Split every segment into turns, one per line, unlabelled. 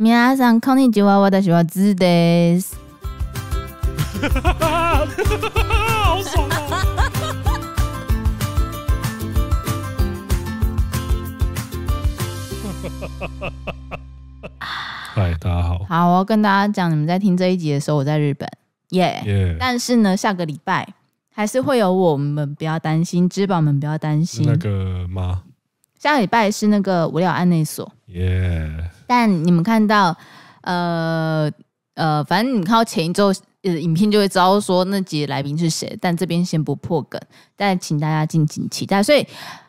明阿桑，こんにちは。我的是王子的。
哈哈哈哈哈哈！好爽啊！哈哈哈哈哈哈！嗨，大家好。
好，我要跟大家讲，你们在听这一集的时候，我在日本，耶！但是呢，下个礼拜还是会有我们，不要担心，知宝们不要担心。那
个吗？
下个礼拜是那个无料安内所，
耶！
但你们看到，呃呃，反正你看到前一周呃影片就会知道说那几来宾是谁。但这边先不破梗，但请大家敬请期待。所以，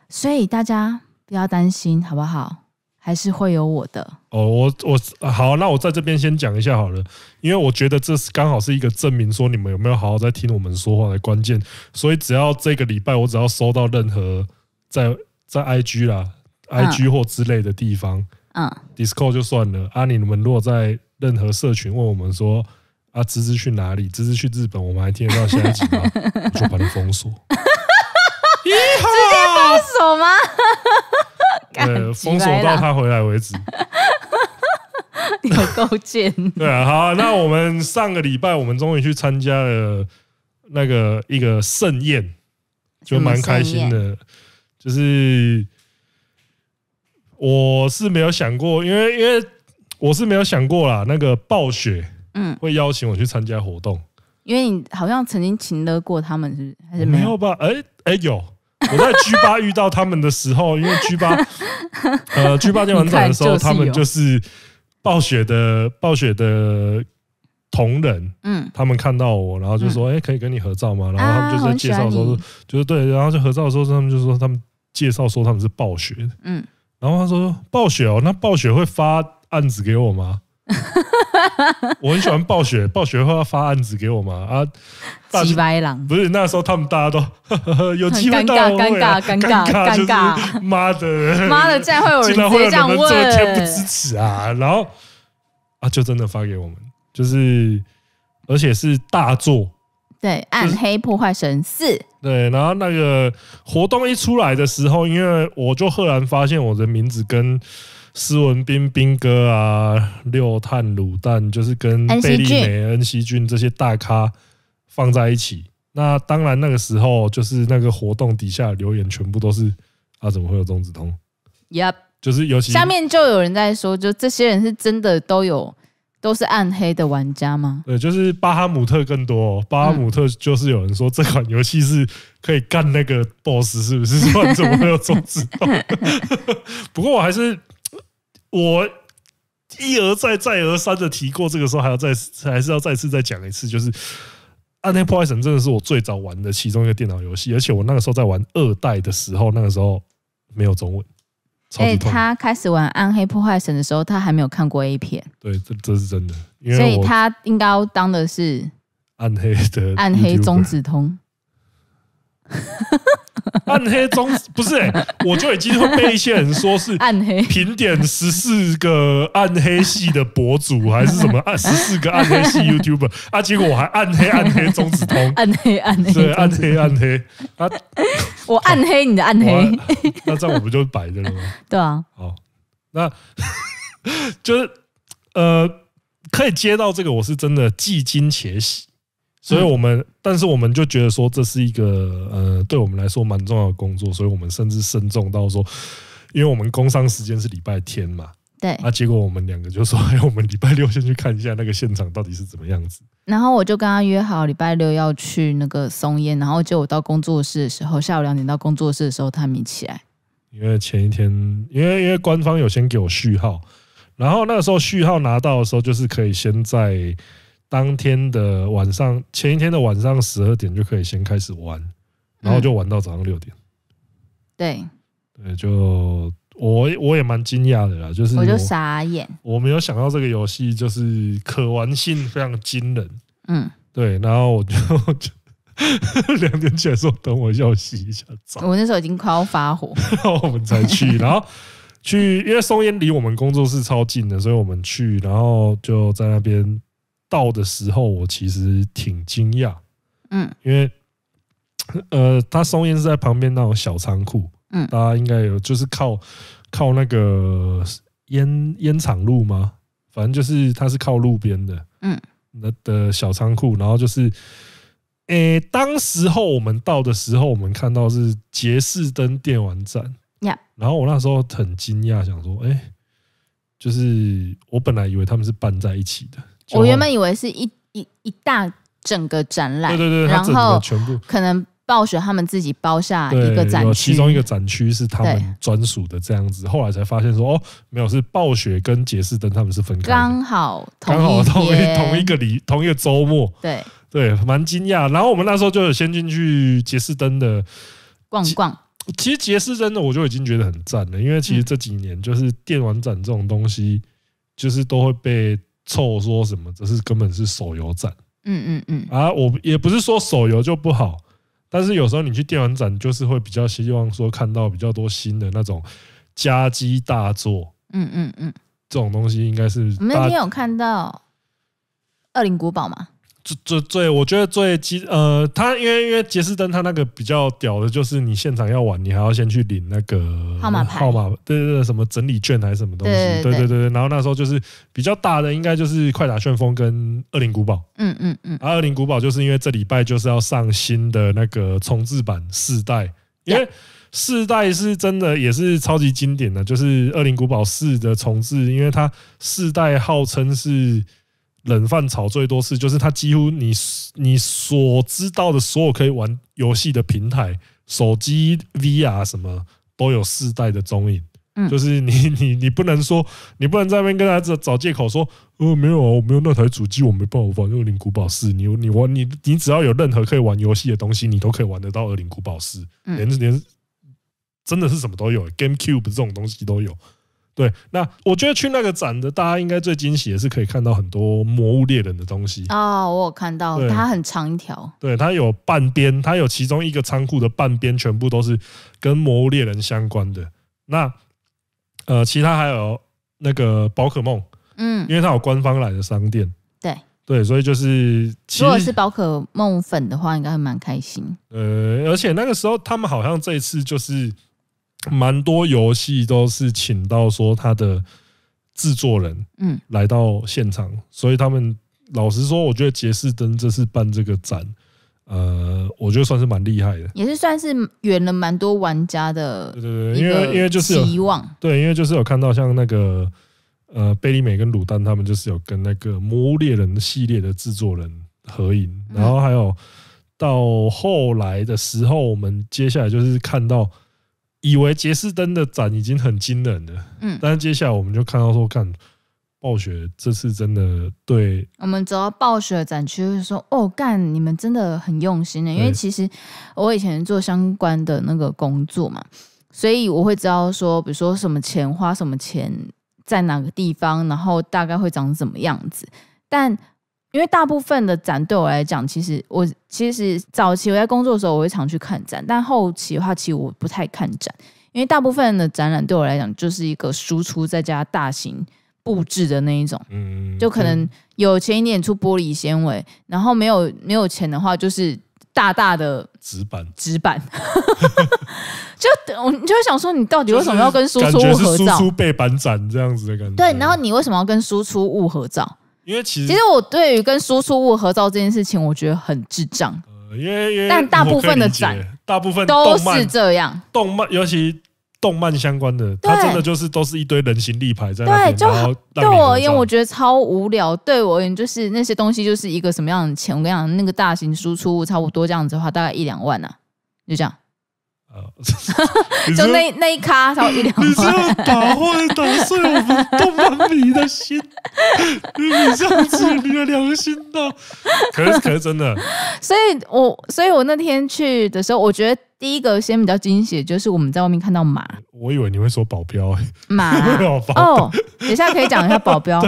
所以大家不要担心，好不好？还是会有我的。
哦，我我好，那我在这边先讲一下好了，因为我觉得这是刚好是一个证明，说你们有没有好好在听我们说话的关键。所以只要这个礼拜，我只要收到任何在在 IG 啦、IG 或之类的地方。嗯，Discord 就算了。啊，你们如果在任何社群问我们说，啊，芝芝去哪里？芝芝去日本，我们还听得到消息吗？就把你封锁。
直接封锁吗？
对，封锁到他回来为止。
你们够贱。对啊，
好，那我们上个礼拜我们终于去参加了那个一个盛宴，就蛮开心的，就是。我是没有想过，因为因为我是没有想过啦，那个暴雪嗯会邀请我去参加活动。
因为你好像曾经请得过他们，是还是没有吧？
哎哎有，我在 G 八遇到他们的时候，因为 G 八
呃 G 八电玩展的时候，他们就
是暴雪的暴雪的同仁，嗯，他们看到我，然后就说哎，可以跟你合照吗？然后他们就在介绍说，就是对，然后就合照的时候，他们就说他们介绍说他们是暴雪的，嗯。然后他说：“暴雪哦，那暴雪会发案子给我吗？” 我很喜欢暴雪，暴雪会发案子给我吗？
啊，几狼
不是那时候，他们大家都 有机会到我们。尴尬尴尬尴尬尴尬！妈的，妈的，竟然会有人直接这样问，天不支持啊！然后啊，就真的发给我们，就是而且是大作。
对，《暗黑破坏神四》
对，然后那个活动一出来的时候，因为我就赫然发现我的名字跟施文斌斌哥啊、六碳卤蛋，就是跟贝利美、恩熙俊这些大咖放在一起。那当然，那个时候就是那个活动底下留言全部都是啊，怎么会有中子通
？y e p 就是尤其下面就有人在说，就这些人是真的都有。都是暗黑的玩家吗？
对，就是巴哈姆特更多。巴哈姆特就是有人说这款游戏是可以干那个 BOSS，是不是？我 怎么又不知道？不过我还是我一而再再而三的提过，这个时候还要再还是要再次再讲一次，就是《暗黑破坏神》真的是我最早玩的其中一个电脑游戏，而且我那个时候在玩二代的时候，那个时候没有中文。所以他
开始玩《暗黑破坏神》的时候，他还没有看过 A 片。
对，这这是真的。所以，
他应该当的是
暗黑的暗黑中子通。暗黑中不是，我就已经会被一些人说是暗黑，评点十四个暗黑系的博主，还是什么暗十四个暗黑系 YouTube 啊？结果我还暗黑暗黑中子通，暗 黑暗黑，对，暗黑暗黑啊。
我暗黑你的暗黑，那这样我不就
白的了吗？对啊，好，那
就是
呃，可以接到这个，我是真的既惊且喜，所以我们但是我们就觉得说这是一个呃，对我们来说蛮重要的工作，所以我们甚至慎重到说，因为我们工商时间是礼拜天嘛。对，那结果我们两个就说，哎，我们礼拜六先去看一下那个现场到底是怎么样子。
然后我就跟他约好礼拜六要去那个松烟，然后就我到工作室的时候，下午两点到工作室的时候，他没起来。
因为前一天，因为因为官方有先给我序号，然后那时候序号拿到的时候，就是可以先在当天的晚上，前一天的晚上十二点就可以先开始玩，然后就玩到早上六点。对，对，就。我我也蛮惊讶的啦，就是我就
傻眼，
我没有想到这个游戏就是可玩性非常惊人，嗯，对，然后我就就 两点起来说等我一下，我洗一下
澡。我那时候已经快要发火，然 后我
们才去，然后去，因为松烟离我们工作室超近的，所以我们去，然后就在那边到的时候，我其实挺惊讶，嗯，因为呃，他松烟是在旁边那种小仓库。嗯，大家应该有就是靠靠那个烟烟厂路吗？反正就是它是靠路边的，嗯，的小仓库，然后就是，诶，当时候我们到的时候，我们看到是杰士登电玩站，然后我那时候很惊讶，想说，哎，就是我本来以为他们是办在一起的，
我原本以为是一一一大整个展览，对对对，然后全部可能。暴雪他们自己包下一个展区，有其
中一个展区是他们专属的这样子。后来才发现说，哦，没有，是暴雪跟杰士登他们是分开。
刚好刚好同同一个
礼同一个周末，对对，蛮惊讶。然后我们那时候就有先进去杰士登的
逛逛。其实杰士登的
我就已经觉得很赞了，因为其实这几年就是电玩展这种东西，就是都会被臭说什么，这是根本是手游展。
嗯嗯嗯。
啊，我也不是说手游就不好。但是有时候你去电玩展，就是会比较希望说看到比较多新的那种加机大作，
嗯嗯嗯，
这种东西应该是。我们那天有
看到《二零古堡》吗？
最最，我觉得最基呃，他因为因为杰士登他那个比较屌的就是你现场要玩，你还要先去领那个
号码号码，
对对对，什么整理券还是什么东西，对对对对。然后那时候就是比较大的应该就是快打旋风跟恶灵古堡。嗯嗯嗯。然后恶灵古堡就是因为这礼拜就是要上新的那个重置版四代，因为四代是真的也是超级经典的，就是恶灵古堡四的重置，因为它四代号称是。冷饭炒最多次，就是它几乎你你所知道的所有可以玩游戏的平台，手机、VR 什么都有四代的踪影。就是你 你你不能说，你不能在那边跟他找找借口说，哦，没有啊，我没有那台主机，我没办法玩《恶灵古堡四》。你你玩你你只要有任何可以玩游戏的东西，你都可以玩得到《恶灵古堡四》，连连真的是什么都有，GameCube 这种东西都有。对，那我觉得去那个展的，大家应该最惊喜也是可以看到很多魔物猎人的东西
哦，我有看到，它很长一条，
对，它有半边，它有其中一个仓库的半边全部都是跟魔物猎人相关的。那呃，其他还有那个宝可梦，嗯，因为它有官方来的商店，对对，所以就是如果是
宝可梦粉的话，应该会蛮开心。
呃，而且那个时候他们好像这次就是。蛮多游戏都是请到说他的制作人，嗯，来到现场，所以他们老实说，我觉得杰士登这次办这个展，呃，我觉得算是蛮厉害的，
也是算是圆了蛮多玩家的，对对对，因为因为就是希望，
对，因为就是有看到像那个呃贝利美跟卤蛋他们就是有跟那个《魔物猎人》系列的制作人合影，然后还有到后来的时候，我们接下来就是看到。以为杰士登的展已经很惊人了，嗯，但是接下来我们就看到说，看暴雪这次真的对
我们走到暴雪的展区，就说哦，干你们真的很用心的，因为其实我以前做相关的那个工作嘛，所以我会知道说，比如说什么钱花什么钱在哪个地方，然后大概会长成么样子，但。因为大部分的展对我来讲，其实我其实早期我在工作的时候，我会常去看展，但后期的话，其实我不太看展，因为大部分的展览对我来讲就是一个输出再加大型布置的那一种，嗯就可能有钱一点出玻璃纤维，然后没有没有钱的话就是大大的纸板纸板，就我就会想说，你到底为什么要跟输出物合照？输出
背板展这样子的感觉。对，
然后你为什么要跟输出物合照？因为其实，其实我对于跟输出物合照这件事情，我觉得很智障。呃，因为因为但大部分的展，大部分都是这样，
动漫，尤其动漫相关的，它真的就是都是一堆人形立牌在那。对，就对，因为我觉
得超无聊。对我而言，就是那些东西就是一个什么样的钱？我跟你讲，那个大型输出物差不多这样子的话，大概一两万啊，就这样。就那那一咖，然后你这样打坏打碎我们东方米的心，你这样子，你的良心呐？可是可是真的，所以我所以我那天去的时候，我觉得第一个先比较惊喜就是我们在外面看到马，
我以为你会说保镖，马哦，
等一下可以讲一下保镖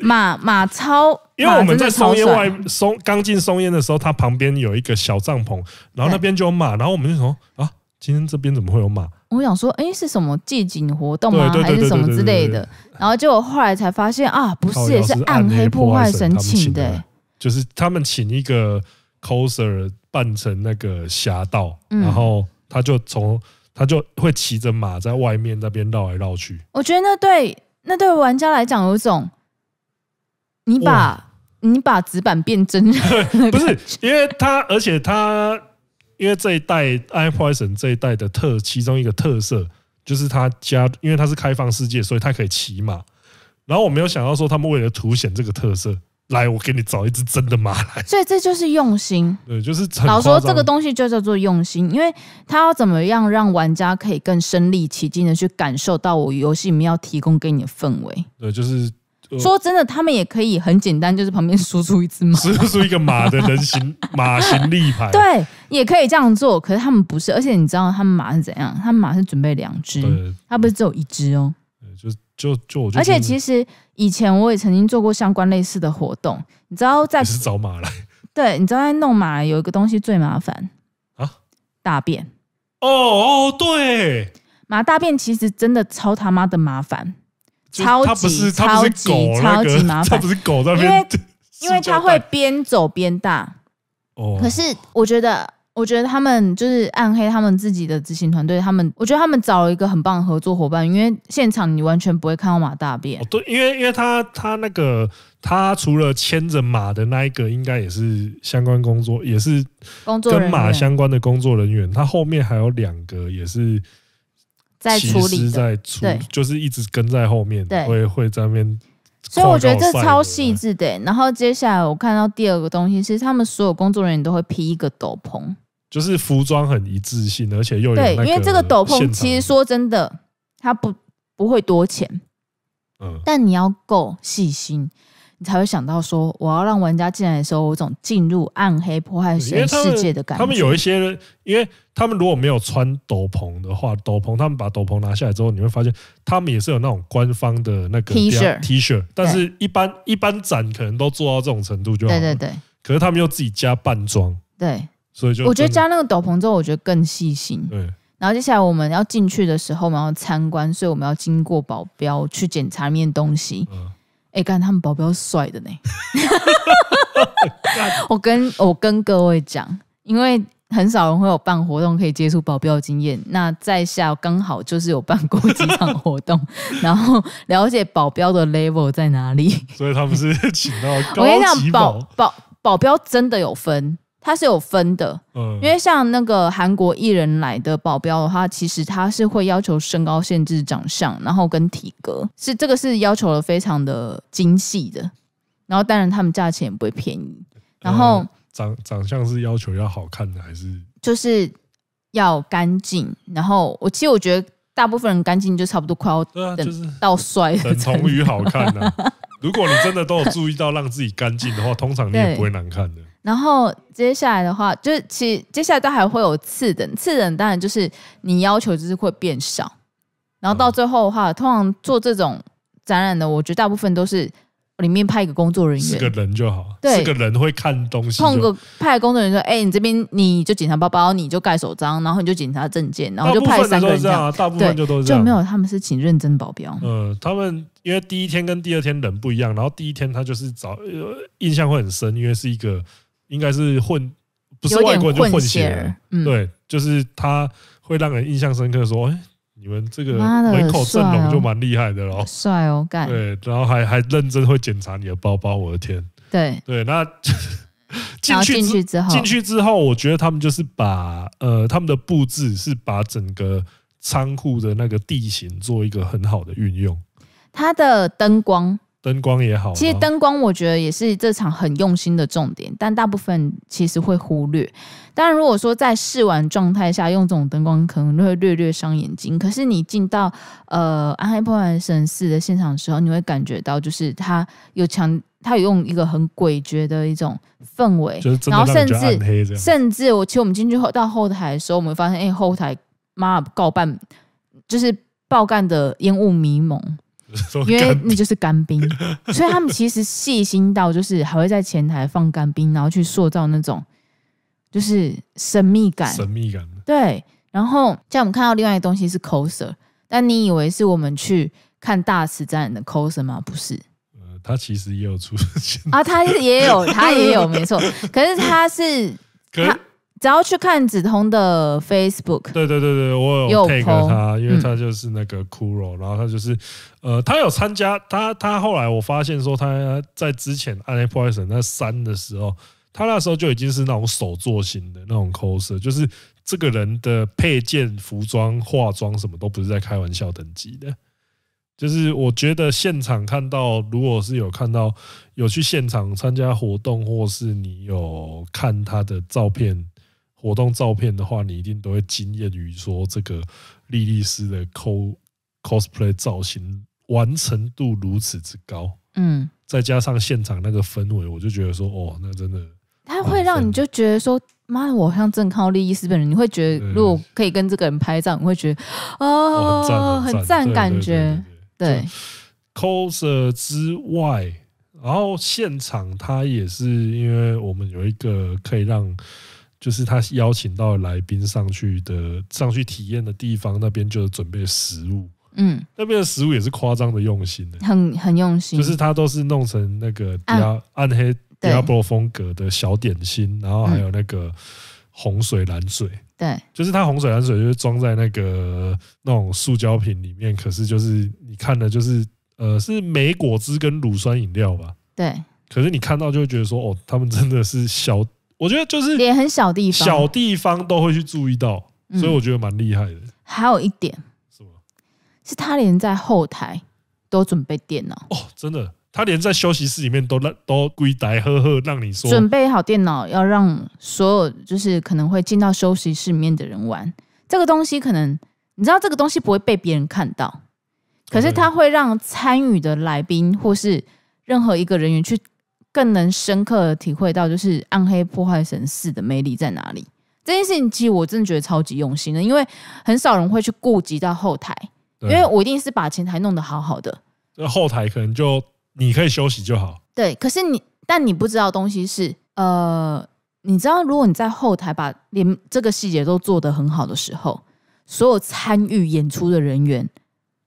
马马超，因为我们在松烟外
松刚进松烟的时候，它旁边有一个小帐篷，然后那边就有马，然后我们就说啊。今天这边怎么会有马？
我想说，哎，是什么祭景活动啊，还是什么之类的？然后结果后来才发现啊，不是，也是暗黑破坏神请的，
就是他们请一个 coser 扮成那个侠盗，然后他就从他就会骑着马在外面那边绕来绕去。
我觉得那对那对玩家来讲，有一种你把你把纸板变真，
不是，因为他而且他。因为这一代《i p o i n 这一代的特其中一个特色就是他加，因为它是开放世界，所以他可以骑马。然后我没有想到说他们为了凸显这个特色，来我给你找一只真的马来。
所以这就是用心，对，就是
老说这个东
西就叫做用心，因为他要怎么样让玩家可以更身临其境的去感受到我游戏里面要提供给你的氛围。
对，就是。说真
的，他们也可以很简单，就是旁边输出一只马，输出一个马的人形
马形立牌。对，
也可以这样做。可是他们不是，而且你知道他们马是怎样？他们马是准备两只，他不是只有一只哦。就就就。而且其实以前我也曾经做过相关类似的活动，你知道在是找马来？对，你知道在弄马有一个东西最麻烦啊，大便。哦哦，对，马大便其实真的超他妈的麻烦。超级超级超级麻烦，他不是狗在，因为 因为他会边走边大。哦，可是我觉得，我觉得他们就是暗黑他们自己的执行团队，他们我觉得他们找了一个很棒的合作伙伴，因为现场你完全不会看到马大便。
对，因为因为他他那个他除了牵着马的那一个，应该也是相关工作，也是
跟马相
关的工作人员，他后面还有两个也是。
在处理，在理，
就是一直跟在后面，会会在那边，所以我觉得这超
细致的。然后接下来我看到第二个东西是，他们所有工作人员都会披一个斗篷，
就是服装很一致性，而且又有对，因为这个斗篷其
实说真的，它不不会多钱，嗯，但你要够细心，你才会想到说，我要让玩家进来的时候有种进入暗黑破坏神世界的感。他们有一
些因为。他们如果没有穿斗篷的话，斗篷他们把斗篷拿下来之后，你会发现他们也是有那种官方的那个 T 恤，T 恤，但是一般一般展可能都做到这种程度就对对对。可是他们又自己加扮装，对，所以就我觉得加那
个斗篷之后，我觉得更细心。对，然后接下来我们要进去的时候，我们要参观，所以我们要经过保镖去检查里面东西。嗯，哎，干他们保镖帅的呢。我跟我跟各位讲，因为。很少人会有办活动可以接触保镖经验，那在下刚好就是有办过几场活动，然后了解保镖的 level 在哪里。所
以他们是请到高级保
保保镖，真的有分，它是有分的。嗯，因为像那个韩国艺人来的保镖的话，其实他是会要求身高限制、长相，然后跟体格，是这个是要求的非常的精细的。然后当然他们价钱也不会便宜。然后。
长长相是要求要好看的，还是
就是要干净？然后我其实我觉得大部分人干净就差不多快要等是到衰，等同于好看啊。如果你
真的都有注意到让自己干净的话，通常你也不会难看的。
然后接下来的话，就是其实接下来都还会有次等，次等当然就是你要求就是会变少。然后到最后的话，通常做这种展览的，我觉得大部分都是。里面派一个工作人员，是个
人就好，是个人会看东西。碰个
派工作人员说：“哎，你这边你就检查包包，你就盖手章，然后你就检查证件，然后就派三个人这样。”大部分就都是这样，就没有，他们是请认真保镖。嗯，
他们因为第一天跟第二天人不一样，然后第一天他就是找印象会很深，因为是一个应该是混，不是外国人就混血，对，就是他会让人印象深刻，说。你们这个回口阵容就蛮厉害的咯，帅
哦，对，
然后还还认真会检查你的包包，我的天，对对，那 进去之后，进去之后，我觉得他们就是把呃他们的布置是把整个仓库的那个地形做一个很好的运用，
它的灯光。
灯光也好，其实灯
光我觉得也是这场很用心的重点，但大部分其实会忽略。当然，如果说在试玩状态下用这种灯光，可能会略略伤眼睛。可是你进到呃暗黑破坏神四的现场的时候，你会感觉到就是它有强，他有用一个很诡谲的一种氛围。然后甚至甚至我其实我们进去后到后台的时候，我们发现哎后台妈告办就是爆干的烟雾迷蒙。因为那就是干冰，所以他们其实细心到就是还会在前台放干冰，然后去塑造那种就是神秘感。神秘感。对。然后，像我们看到另外一个东西是 coser，但你以为是我们去看大慈战的 coser 吗？不是。
他其实也有出现。
啊，他也有，他也有，没错。可是他是。只要去看子通的 Facebook，对
对对对，我有 take 他，因为他就是那个骷髅，然后他就是呃，他有参加，他他后来我发现说他在之前 a n i p o t s o n 那三的时候，他那时候就已经是那种手作型的那种 cos，就是这个人的配件、服装、化妆什么都不是在开玩笑等级的，就是我觉得现场看到，如果是有看到有去现场参加活动，或是你有看他的照片。活动照片的话，你一定都会惊艳于说这个莉莉丝的 cos p l a y 造型完成度如此之高，嗯，再加上现场那个氛围，我就觉得说哦，那真的，
他会让你就觉得说，妈，我好像正看到莉莉丝本人，你会觉得如果可以跟这个人拍照，你会觉得哦，很赞，很赞，感觉对
coser 之外，然后现场他也是因为我们有一个可以让。就是他邀请到来宾上去的，上去体验的地方，那边就准备食物。嗯，那边的食物也是夸张的用心的，很很
用心。就是他
都是弄成那个比较暗黑、Diablo 风格的小点心，然后还有那个洪水蓝水。对，就是他洪水蓝水就是装在那个那种塑胶瓶里面，可是就是你看的，就是呃，是梅果汁跟乳酸饮料吧？对。可是你看到就会觉得说，哦，他们真的是小。
我觉得就是连很小地方，小
地方都会去注意到，所以我觉得蛮厉害的。
还有一点是吗？是他连在后台都准备电脑哦，
真的，他连在休息室里面都让都归呆呵呵让你说准备
好电脑，要让所有就是可能会进到休息室里面的人玩这个东西。可能你知道这个东西不会被别人看到，可是他会让参与的来宾或是任何一个人员去。更能深刻的体会到，就是暗黑破坏神四的魅力在哪里？这件事情其实我真的觉得超级用心的，因为很少人会去顾及到后台，因为我一定是把前台弄得好好的，
这后台可能就你可以休息就好。
对，可是你，但你不知道东西是，呃，你知道，如果你在后台把连这个细节都做得很好的时候，所有参与演出的人员。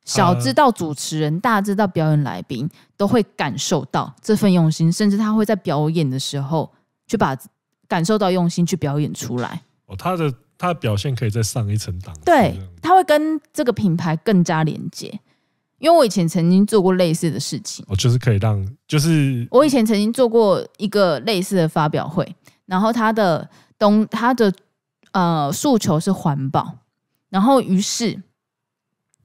小知道
主持人，大知道表演来宾都会感受到这份用心，甚至他会在表演的时候去把感受到用心去表演出
来。哦，他的他的表现可以再上一层档。
对，他会跟这个品牌更加连接，因为我以前曾经做过类似的事情。
哦，就是可以让，就
是我以前曾经做过一个类似的发表会，然后他的东他的呃诉求是环保，然后于是。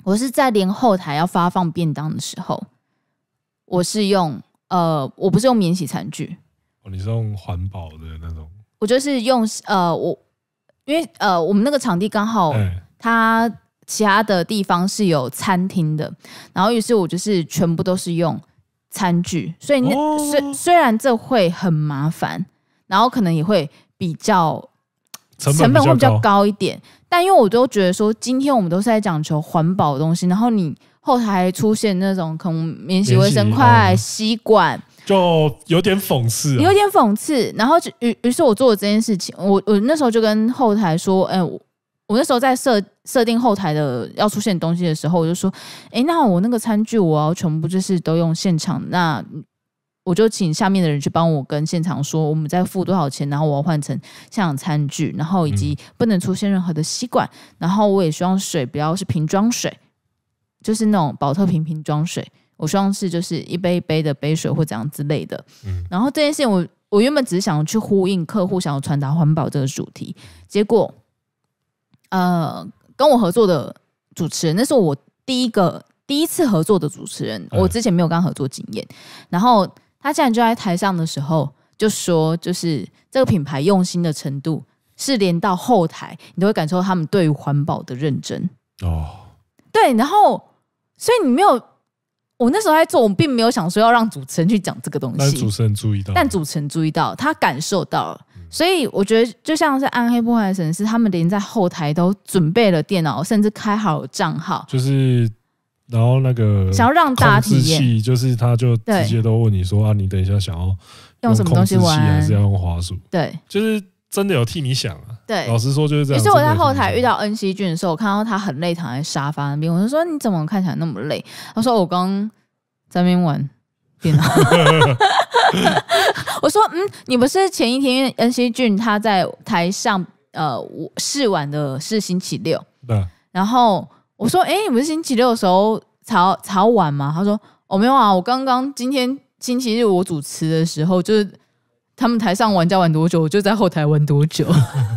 我是在连后台要发放便当的时候，我是用呃，我不是用免洗餐具，
哦，你是用环保的那
种？我就得是用呃，我因为呃，我们那个场地刚好，它其他的地方是有餐厅的，然后于是我就是全部都是用餐具，所以虽虽然这会很麻烦，然后可能也会比较成本会比较高一点。但因为我都觉得说，今天我们都是在讲求环保东西，然后你后台出现那种可能免洗卫生筷、吸管，就有点讽刺，有点讽刺。然后于于是，我做了这件事情。我我那时候就跟后台说，哎，我我那时候在设设定后台的要出现东西的时候，我就说，哎，那我那个餐具我要全部就是都用现场那。我就请下面的人去帮我跟现场说，我们再付多少钱，然后我要换成现场餐具，然后以及不能出现任何的吸管，然后我也希望水不要是瓶装水，就是那种保特瓶瓶装水，我希望是就是一杯一杯的杯水或怎样之类的。然后这件事情，我我原本只是想去呼应客户，想要传达环保这个主题，结果，呃，跟我合作的主持人，那是我第一个第一次合作的主持人，我之前没有跟他合作经验，然后。他既然就在台上的时候就说，就是这个品牌用心的程度，是连到后台，你都会感受到他们对于环保的认真哦。对，然后所以你没有，我那时候在做，我们并没有想说要让主持人去讲这个东西。但主持人注意到，但主持人注意到，他感受到了。所以我觉得，就像是暗黑破坏神是他们连在后台都准备了电脑，甚至开好账号，
就是。然后那个，想要让大家体验，就是他就直接都问你说啊，你等一下想要用什么东西玩，还是要用花束？对，就是真的有替你想啊。对，老实说就是这样。其实我在后台
遇到恩熙俊的时候，我看到他很累，躺在沙发那边，我就说你怎么看起来那么累？他说我刚在那边玩电脑。我说嗯，你不是前一天恩熙俊他在台上呃试玩的是星期六，对，然后。我说：“哎，你们星期六的时候才才要玩吗？”他说：“我没有啊，我刚刚今天星期日我主持的时候，就是他们台上玩家玩多久，我就在后台玩多久。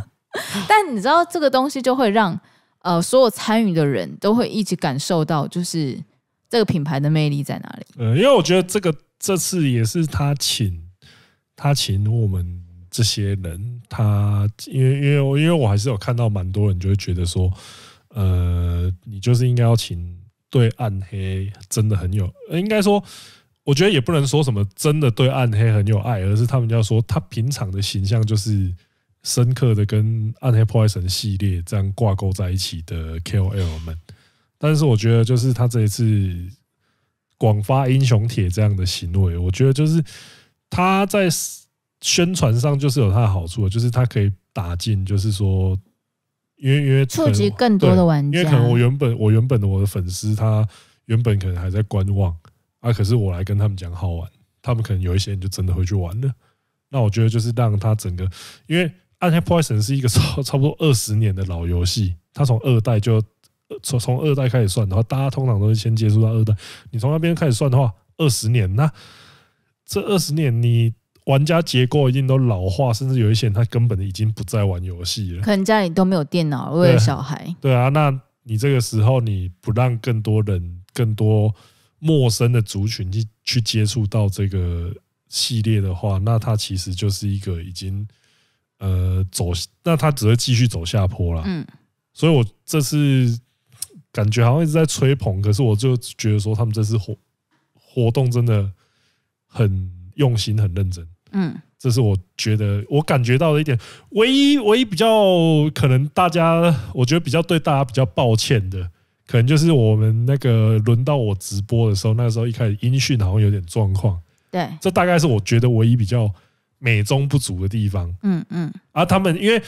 但你知道这个东西就会让呃所有参与的人都会一起感受到，就是这个品牌的魅力在哪里？
呃，因为我觉得这个这次也是他请他请我们这些人，他因为因为因为我还是有看到蛮多人就会觉得说。”呃，你就是应该要请对暗黑真的很有，应该说，我觉得也不能说什么真的对暗黑很有爱，而是他们要说他平常的形象就是深刻的跟暗黑破坏神系列这样挂钩在一起的 KOL 们。但是我觉得，就是他这一次广发英雄帖这样的行为，我觉得就是他在宣传上就是有他的好处，就是他可以打进，就是说。因为因为触及更多的玩家，因为可能我原本我原本的我的粉丝他原本可能还在观望啊，可是我来跟他们讲好玩，他们可能有一些人就真的会去玩了。那我觉得就是让他整个，因为《暗黑破坏神》是一个超 差不多二十年的老游戏，它从二代就从从二代开始算，然后大家通常都是先接触到二代，你从那边开始算的话，二十年，那这二十年你。玩家结构已经都老化，甚至有一些人他根本已经不再玩游戏了，可
能家里都没有电脑，为了小孩。
对啊，那你这个时候你不让更多人、更多陌生的族群去去接触到这个系列的话，那它其实就是一个已经呃走，那它只会继续走下坡了。嗯，所以我这次感觉好像一直在吹捧，可是我就觉得说他们这次活活动真的很用心、很认真。嗯，这是我觉得我感觉到的一点，唯一唯一比较可能大家，我觉得比较对大家比较抱歉的，可能就是我们那个轮到我直播的时候，那个时候一开始音讯好像有点状况。对，这大概是我觉得唯一比较美中不足的地方。嗯嗯，啊，他们因为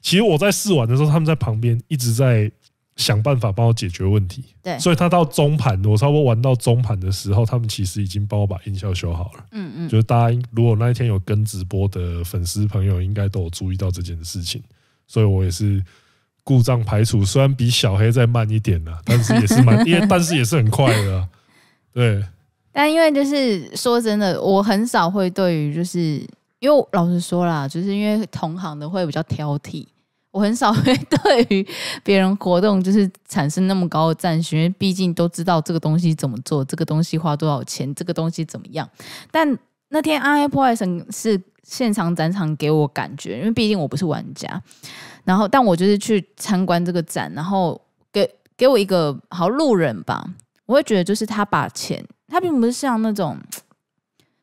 其实我在试玩的时候，他们在旁边一直在。想办法帮我解决问题，对，所以他到中盘，我差不多玩到中盘的时候，他们其实已经帮我把音效修好了。嗯嗯，就是大家如果那一天有跟直播的粉丝朋友，应该都有注意到这件事情。所以我也是故障排除，虽然比小黑再慢一点了，但是也是蛮，也但是也是很快的。对，
但因为就是说真的，我很少会对于，就是因为老实说啦，就是因为同行的会比较挑剔。我很少会对于别人活动就是产生那么高的赞许，因为毕竟都知道这个东西怎么做，这个东西花多少钱，这个东西怎么样。但那天 R A Poison 是现场展场给我感觉，因为毕竟我不是玩家，然后但我就是去参观这个展，然后给给我一个好路人吧，我会觉得就是他把钱，他并不是像那种。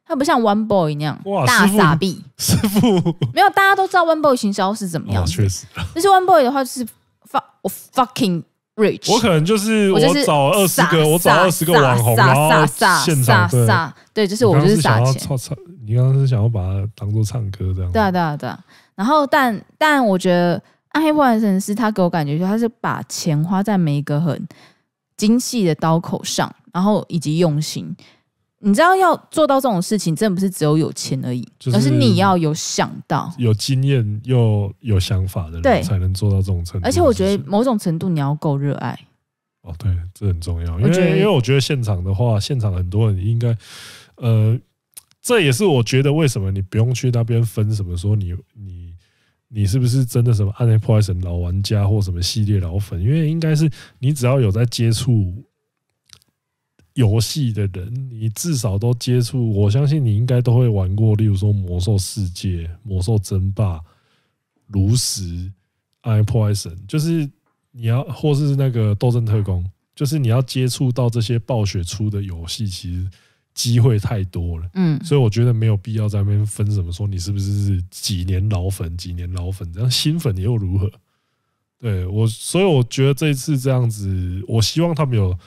他不像 One Boy 那样大傻逼，师傅 没有，大家都知道 One Boy 行销是怎么样。确实，但是 One Boy 的话就是发，fucking rich。我可能就是我找二十个，我找二十个网红，然后撒撒撒，对，就是我就是撒钱。
你刚刚是想要把它当做唱歌这样？对
啊，对啊，对啊。然后，但但我觉得《暗黑破坏神》是他给我感觉，就他是把钱花在每一个很精细的刀口上，然后以及用心。你知道要做到这种事情，真的不是只有有钱而已，而是你要有想到、
有经验又有想法
的人，才能做到这种程度。而且我觉得某种程度你要够热爱
哦，对，这很重要。因为因为我觉得现场的话，现场很多人应该，呃，这也是我觉得为什么你不用去那边分什么说你你你是不是真的什么暗黑破坏神老玩家或什么系列老粉，因为应该是你只要有在接触。游戏的人，你至少都接触，我相信你应该都会玩过，例如说《魔兽世界》《魔兽争霸》《炉石》《I Poison》，就是你要，或是那个《斗争特工》，就是你要接触到这些暴雪出的游戏，其实机会太多了。嗯，所以我觉得没有必要在那边分什么，说你是不是几年老粉，几年老粉这样，新粉又如何？对我，所以我觉得这一次这样子，我希望他们有。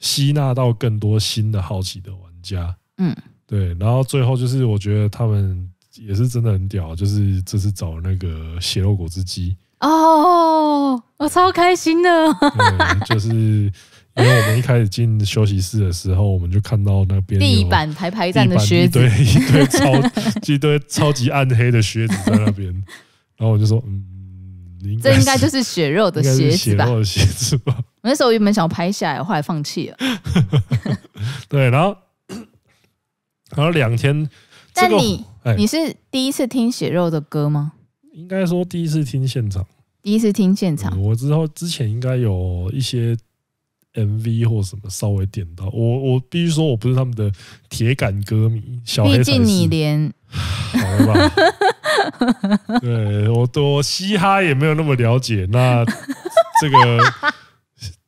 吸纳到更多新的好奇的玩家，嗯，对，然后最后就是我觉得他们也是真的很屌，就是这次找那个血肉果汁机，
哦，我超开心的，
就是因为我们一开始进休息室的时候，我们就看到那边地板台牌站的靴子，一堆一堆超 一堆超级暗黑的靴子在那边，然后我就说，嗯。这应该就是血肉的鞋子吧。血肉的鞋子吧。
我那时候原本想拍下来，后来放弃了。
对，然后 然后两天。
但你你是第一次听血肉的歌吗？应该说第一次听现场。第一次听现场，
我之后之前应该有一些 MV 或什么稍微点到。我我必须说我不是他们的铁杆歌迷。毕竟你
连好吧。
对，我我嘻哈也没有那么了解。那 这个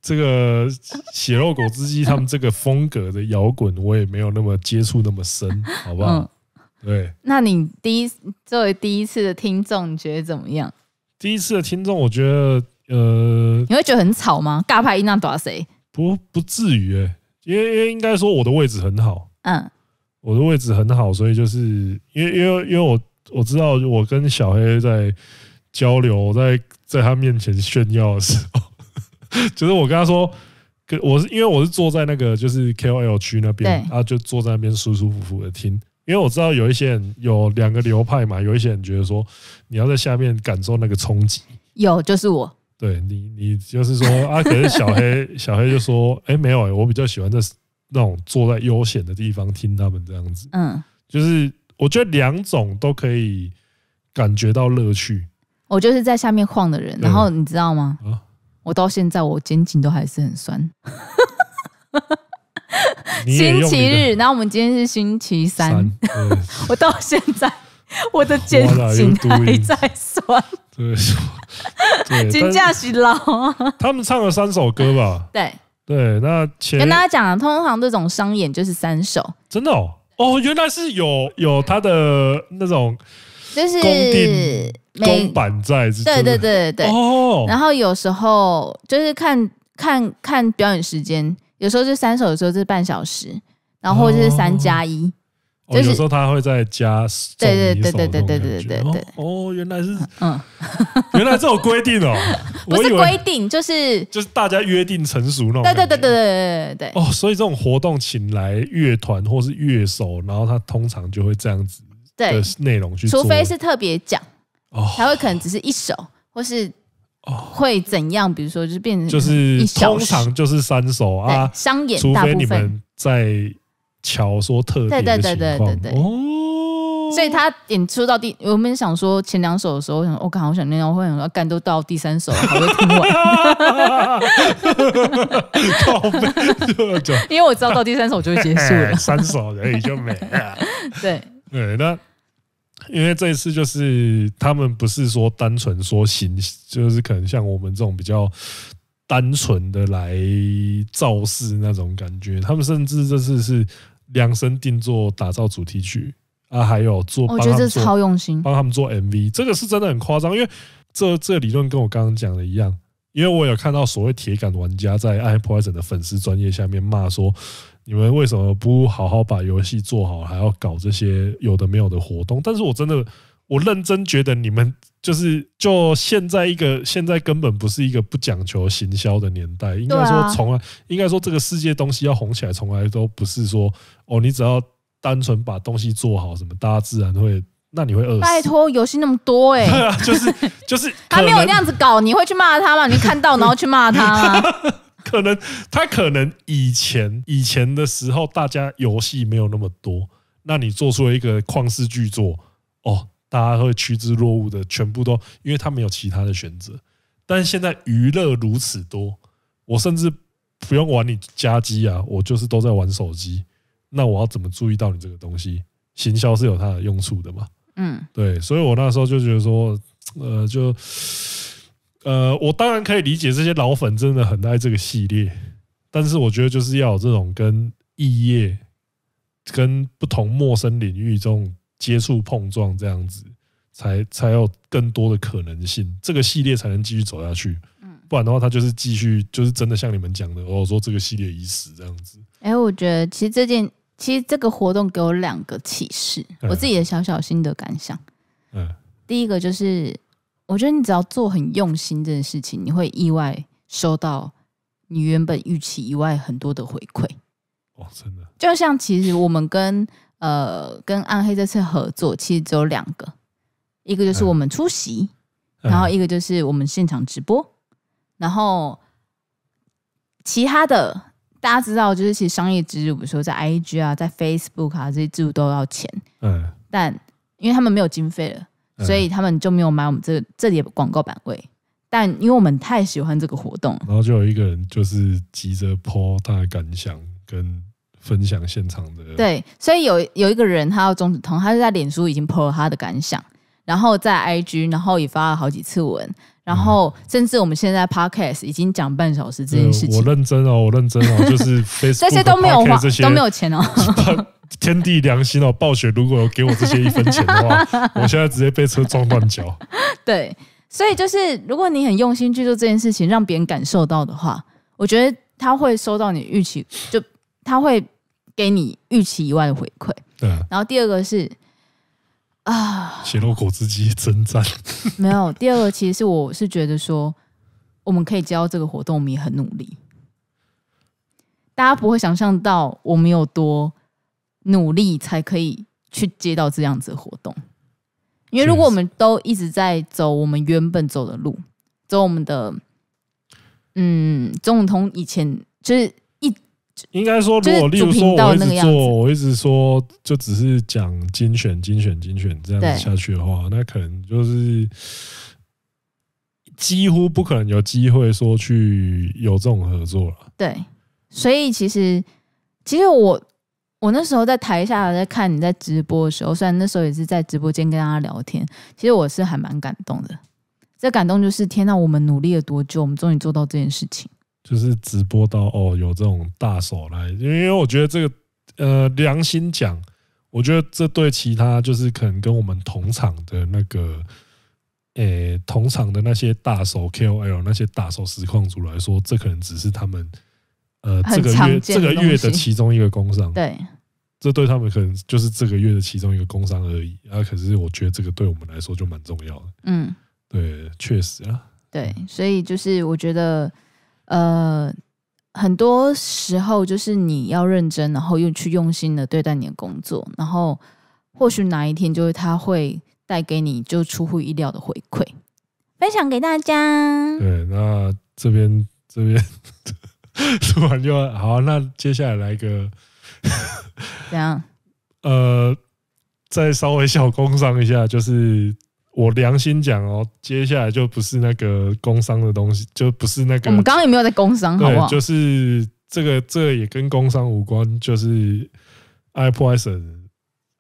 这个血肉果汁机他们这个风格的摇滚，我也没有那么接触那么深，好不好？对，
那你第一作为第一次的听众，你觉得怎么样？第
一次的听众，我觉得呃，你会
觉得很吵吗？尬派一那打谁？
不不至于哎，因为因为应该说我的位置很好，嗯，我的位置很好，所以就是因为因为因为我。我知道，我跟小黑在交流，在在他面前炫耀的时候，就是我跟他说，我是因为我是坐在那个就是 KOL 区那边，他就坐在那边舒舒服服的听。因为我知道有一些人有两个流派嘛，有一些人觉得说你要在下面感受那个冲击，
有就是我
对你，你就是说啊，可是小黑 小黑就说，哎没有，我比较喜欢在那种坐在悠闲的地方听他们这样子，嗯，就是。我觉得两种都可以感觉到乐趣。
我就是在下面晃的人，然后你知道吗？啊！我到现在我肩颈都还是很酸。星期日，然后我们今天是星期三，我到现在我的肩颈还在酸。
真的是，节 假他们唱了三首歌吧？对对，那前跟大家
讲，通常这种商演就是三首，真的哦。
哦，原来是有有他的那种，
就是工定工板
在，对对对对哦。然
后有时候就是看看看表演时间，有时候是三首，有时候是半小时，然后就是三加一。就有时候
他会在加对对对对对对对对
对哦原来是嗯
原来这种规定哦 不是规
定就是
就是大家约定成熟那种对对
对对对对对哦
所以这种活动请来乐团或是乐手然后他通常就会这样子的内容去除非
是特别讲哦才会可能只是一首或是会怎样比如说就是变成就是通常
就是三首啊商演除非你们在。乔说特定情况，
所以他演出到第，我们想说前两首的时候，我想，我刚好想念，我会，说干都到第三首，好的，听完，
因
为我知道到第三首就会结束了，
三首而已就没了。对对，那因为这次就是他们不是说单纯说行，就是可能像我们这种比较单纯的来造势那种感觉，他们甚至这次是。量身定做、打造主题曲啊，还有做，我觉得这是超用心，帮他们做 MV，这个是真的很夸张，因为这这理论跟我刚刚讲的一样，因为我有看到所谓铁杆玩家在《爱 Poison》的粉丝专业下面骂说，你们为什么不好好把游戏做好，还要搞这些有的没有的活动？但是我真的，我认真觉得你们。就是，就现在一个，现在根本不是一个不讲求行销的年代，应该说从来，应该说这个世界东西要红起来，从来都不是说哦，你只要单纯把东西做好，什么大家自然会，那你会饿？拜
托，游戏那么多哎，就是就 是他没有那样子搞，你会去骂他吗？你看到 然后去骂他
吗？可能他可能以前以前的时候，大家游戏没有那么多，那你做出了一个旷世巨作，哦。大家会趋之若鹜的，全部都，因为他没有其他的选择。但现在娱乐如此多，我甚至不用玩你家机啊，我就是都在玩手机。那我要怎么注意到你这个东西？行销是有它的用处的嘛？嗯，对。所以我那时候就觉得说，呃，就，呃，我当然可以理解这些老粉真的很爱这个系列，但是我觉得就是要有这种跟异业、跟不同陌生领域这种。接触碰撞这样子，才才有更多的可能性，这个系列才能继续走下去。嗯，不然的话，他就是继续，就是真的像你们讲的，我说这个系列已死这样子。
哎，我觉得其实这件，其实这个活动给我两个启示，我自己的小小心得感想。嗯，第一个就是，我觉得你只要做很用心这件事情，你会意外收到你原本预期以外很多的回馈。哦，真的，就像其实我们跟。呃，跟暗黑这次合作其实只有两个，一个就是我们出席，然后一个就是我们现场直播。然后其他的大家知道，就是其实商业植入，比如说在 IG 啊、在 Facebook 啊这些植入都要钱。嗯。但因为他们没有经费了，所以他们就没有买我们这这里的广告版位。但因为我们太喜欢这个活动，
然后就有一个人就是急着泼大感想跟。分享现场的对，
所以有有一个人，他要中止通，他就在脸书已经 po 了他的感想，然后在 IG，然后也发了好几次文，然后甚至我们现在 podcast 已经讲半小时这件事情，我
认真哦，我认真哦，就是这些都没有花，这些都没有钱哦，天地良心哦，暴雪如果有给我这些一分钱的话，我现在直接被车撞断脚。
对，所以就是如果你很用心去做这件事情，让别人感受到的话，我觉得他会收到你预期，就他会。给你预期以外的回馈。对。然后第二个是啊，
写落果汁机真战。
没有，第二个其实我是觉得说，我们可以接到这个活动，我们也很努力。大家不会想象到我们有多努力才可以去接到这样子的活动。因为如果我们都一直在走我们原本走的路，走我们的，嗯，中永通以前就是。应该说，如果例如说我一直做，
我一直说，就只是讲精选、精选、精选这样子下去的话，那可能就是几乎不可能有机会说去有这种合作了。
对，所以其实，其实我我那时候在台下在看你在直播的时候，虽然那时候也是在直播间跟大家聊天，其实我是还蛮感动的。这感动就是，天哪，我们努力了多久，我们终于做到这件事情。
就是直播到哦，有这种大手来，因为我觉得这个，呃，良心讲，我觉得这对其他就是可能跟我们同场的那个，诶，同场的那些大手 K O L 那些大手实况组来说，这可能只是他们，呃，这个月这个月的其中一个工伤，对，这对他们可能就是这个月的其中一个工伤而已啊。可是我觉得这个对我们来说就蛮重要的，嗯，对，确实啊，
对，所以就是我觉得。呃，很多时候就是你要认真，然后又去用心的对待你的工作，然后或许哪一天就是它会带给你就出乎意料的回馈，分享给大家。
对，那这边这边说完就好，那接下来来一个，怎样？呃，再稍微小工伤一下，就是。我良心讲哦，接下来就不是那个工商的东西，就不是那个。我们刚
刚有没有在工商？对，就
是这个，这也跟工商无关。就是 Apple iPhone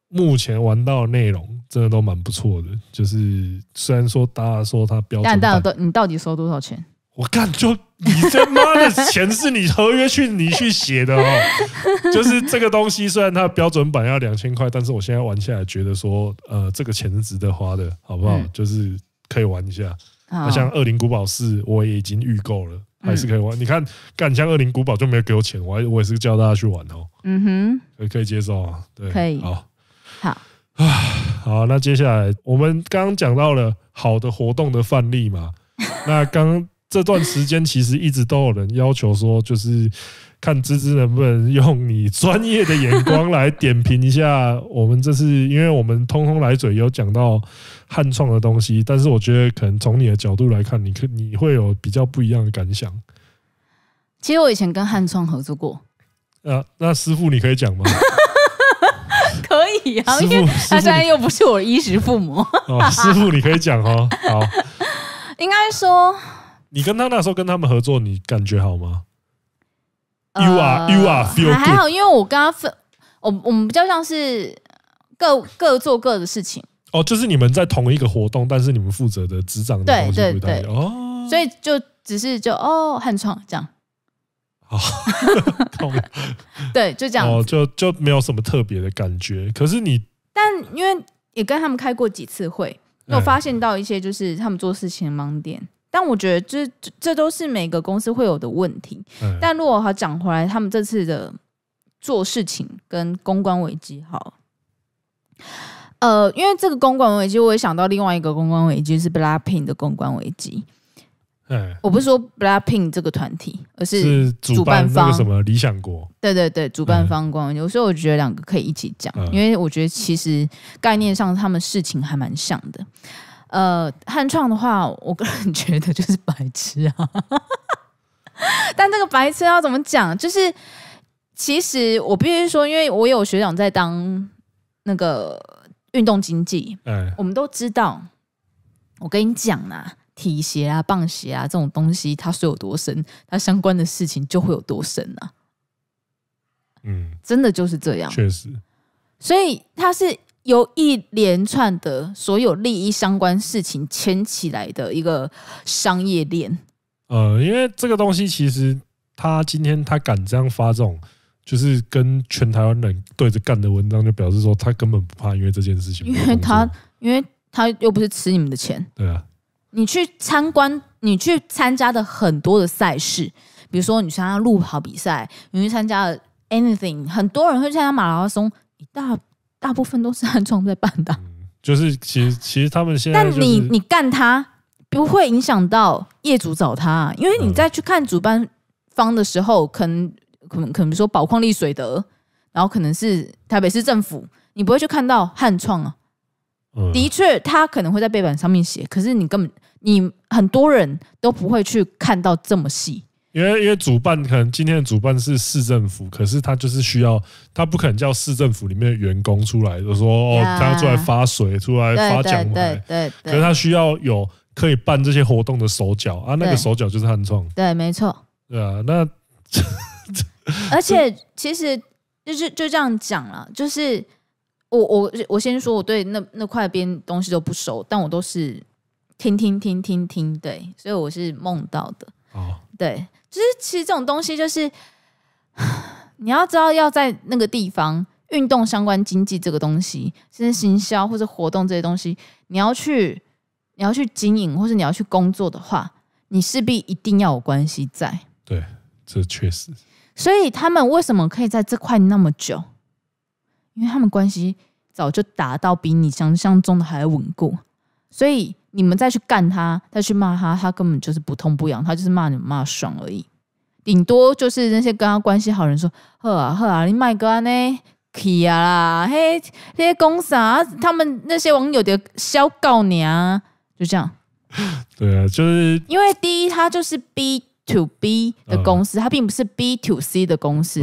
目前玩到内容真的都蛮不错的，就是虽然说大家说它标准，
你到底收多少钱？
我干就。
你这妈的
钱是你合约去你去写的哦，
就是
这个东西虽然它的标准版要两千块，但是我现在玩下来觉得说，呃，这个钱是值得花的，好不好？就是可以玩一下。像《二零古堡四》，我也已经预购了，还是可以玩。你看，干你像《二零古堡》就没有给我钱，我我也是叫大家去玩哦。嗯哼，可以接受啊。对，可以。好，
好啊，
好。那接下来我们刚刚讲到了好的活动的范例嘛，那刚。这段时间其实一直都有人要求说，就是看芝芝能不能用你专业的眼光来点评一下我们这次，因为我们通通来嘴有讲到汉创的东西，但是我觉得可能从你的角度来看，你可你会有比较不一样的感想。
其实我以前跟汉创合作过，
那师傅你可以讲吗？
可以啊，师傅，现在又不是我衣食父母，哦，师
傅你可以讲哦，好，
应该说。
你跟他那时候跟他们合作，你感觉好吗？You are, you are. 还好，因
为我跟他分，我我们比较像是各各做各的事情。
哦，就是你们在同一个活动，但是你们负责的执掌对对对
哦，所以就只是就哦很创这样。哦，对，就这样哦，
就就没有什么特别的感觉。可是你，
但因为也跟他们开过几次会，有发现到一些就是他们做事情的盲点。但我觉得，这这都是每个公司会有的问题。但如果他讲回来，他们这次的做事情跟公关危机，好，呃，因为这个公关危机，我也想到另外一个公关危机是 BLACKPINK 的公关危机。嗯，我不是说 BLACKPINK 这个团体，而是主办方什么理想国。对对对，主办方关有时候我觉得两个可以一起讲，因为我觉得其实概念上他们事情还蛮像的。呃，汉创的话，我个人觉得就是白痴啊。但这个白痴要怎么讲？就是其实我必须说，因为我有学长在当那个运动经济，嗯，我们都知道。我跟你讲啊，体鞋啊、棒鞋啊这种东西，它水有多深，它相关的事情就会有多深啊。嗯，真的就是这样，确实。所以他是。由一连串的所有利益相关事情牵起来的一个商业链。
呃，因为这个东西其实他今天他敢这样发这种就是跟全台湾人对着干的文章，就表示说他根本不怕因为这件
事情。因为他，因为他又不是吃你们的钱。对啊。你去参观，你去参加的很多的赛事，比如说你参加路跑比赛，你去参加 anything，很多人会参加马拉松，一大。大部分都是汉创在办的，
就是其实其实他们现在。但你你
干他不会影响到业主找他，因为你在去看主办方的时候，可能可能可能说宝矿力水德，然后可能是台北市政府，你不会去看到汉创啊。的确，他可能会在背板上面写，可是你根本你很多人都不会去看到这么细。
因为因为主办可能今天的主办是市政府，可是他就是需要他不可能叫市政府里面的员工出来，就说哦，他要出来发水，出来发奖牌，
对对。可是他
需要有可以办这些活动的手脚啊，那个手脚就是汉创。对，没错。对啊，那
而且其实就是就这样讲了，就是我我我先说我对那那块边东西都不熟，但我都是听听听听听，对，所以我是梦到的。哦，对。就是其实这种东西，就是 你要知道，要在那个地方运动相关经济这个东西，甚至行销或者活动这些东西，你要去你要去经营，或者你要去工作的话，你势必一定要有关系在。
对，这确实。
所以他们为什么可以在这块那么久？因为他们关系早就达到比你想象中的还要稳固。所以你们再去干他，再去骂他，他根本就是不痛不痒，他就是骂你们骂爽而已。顶多就是那些跟他关系好人说：“呵啊呵啊，你卖歌呢？去啊啦！嘿，这些公司啊，他们那些网友的小告娘，就这样。”
对啊，就是
因为第一，他就是 B to B 的公司，他并不是 B to C 的公司。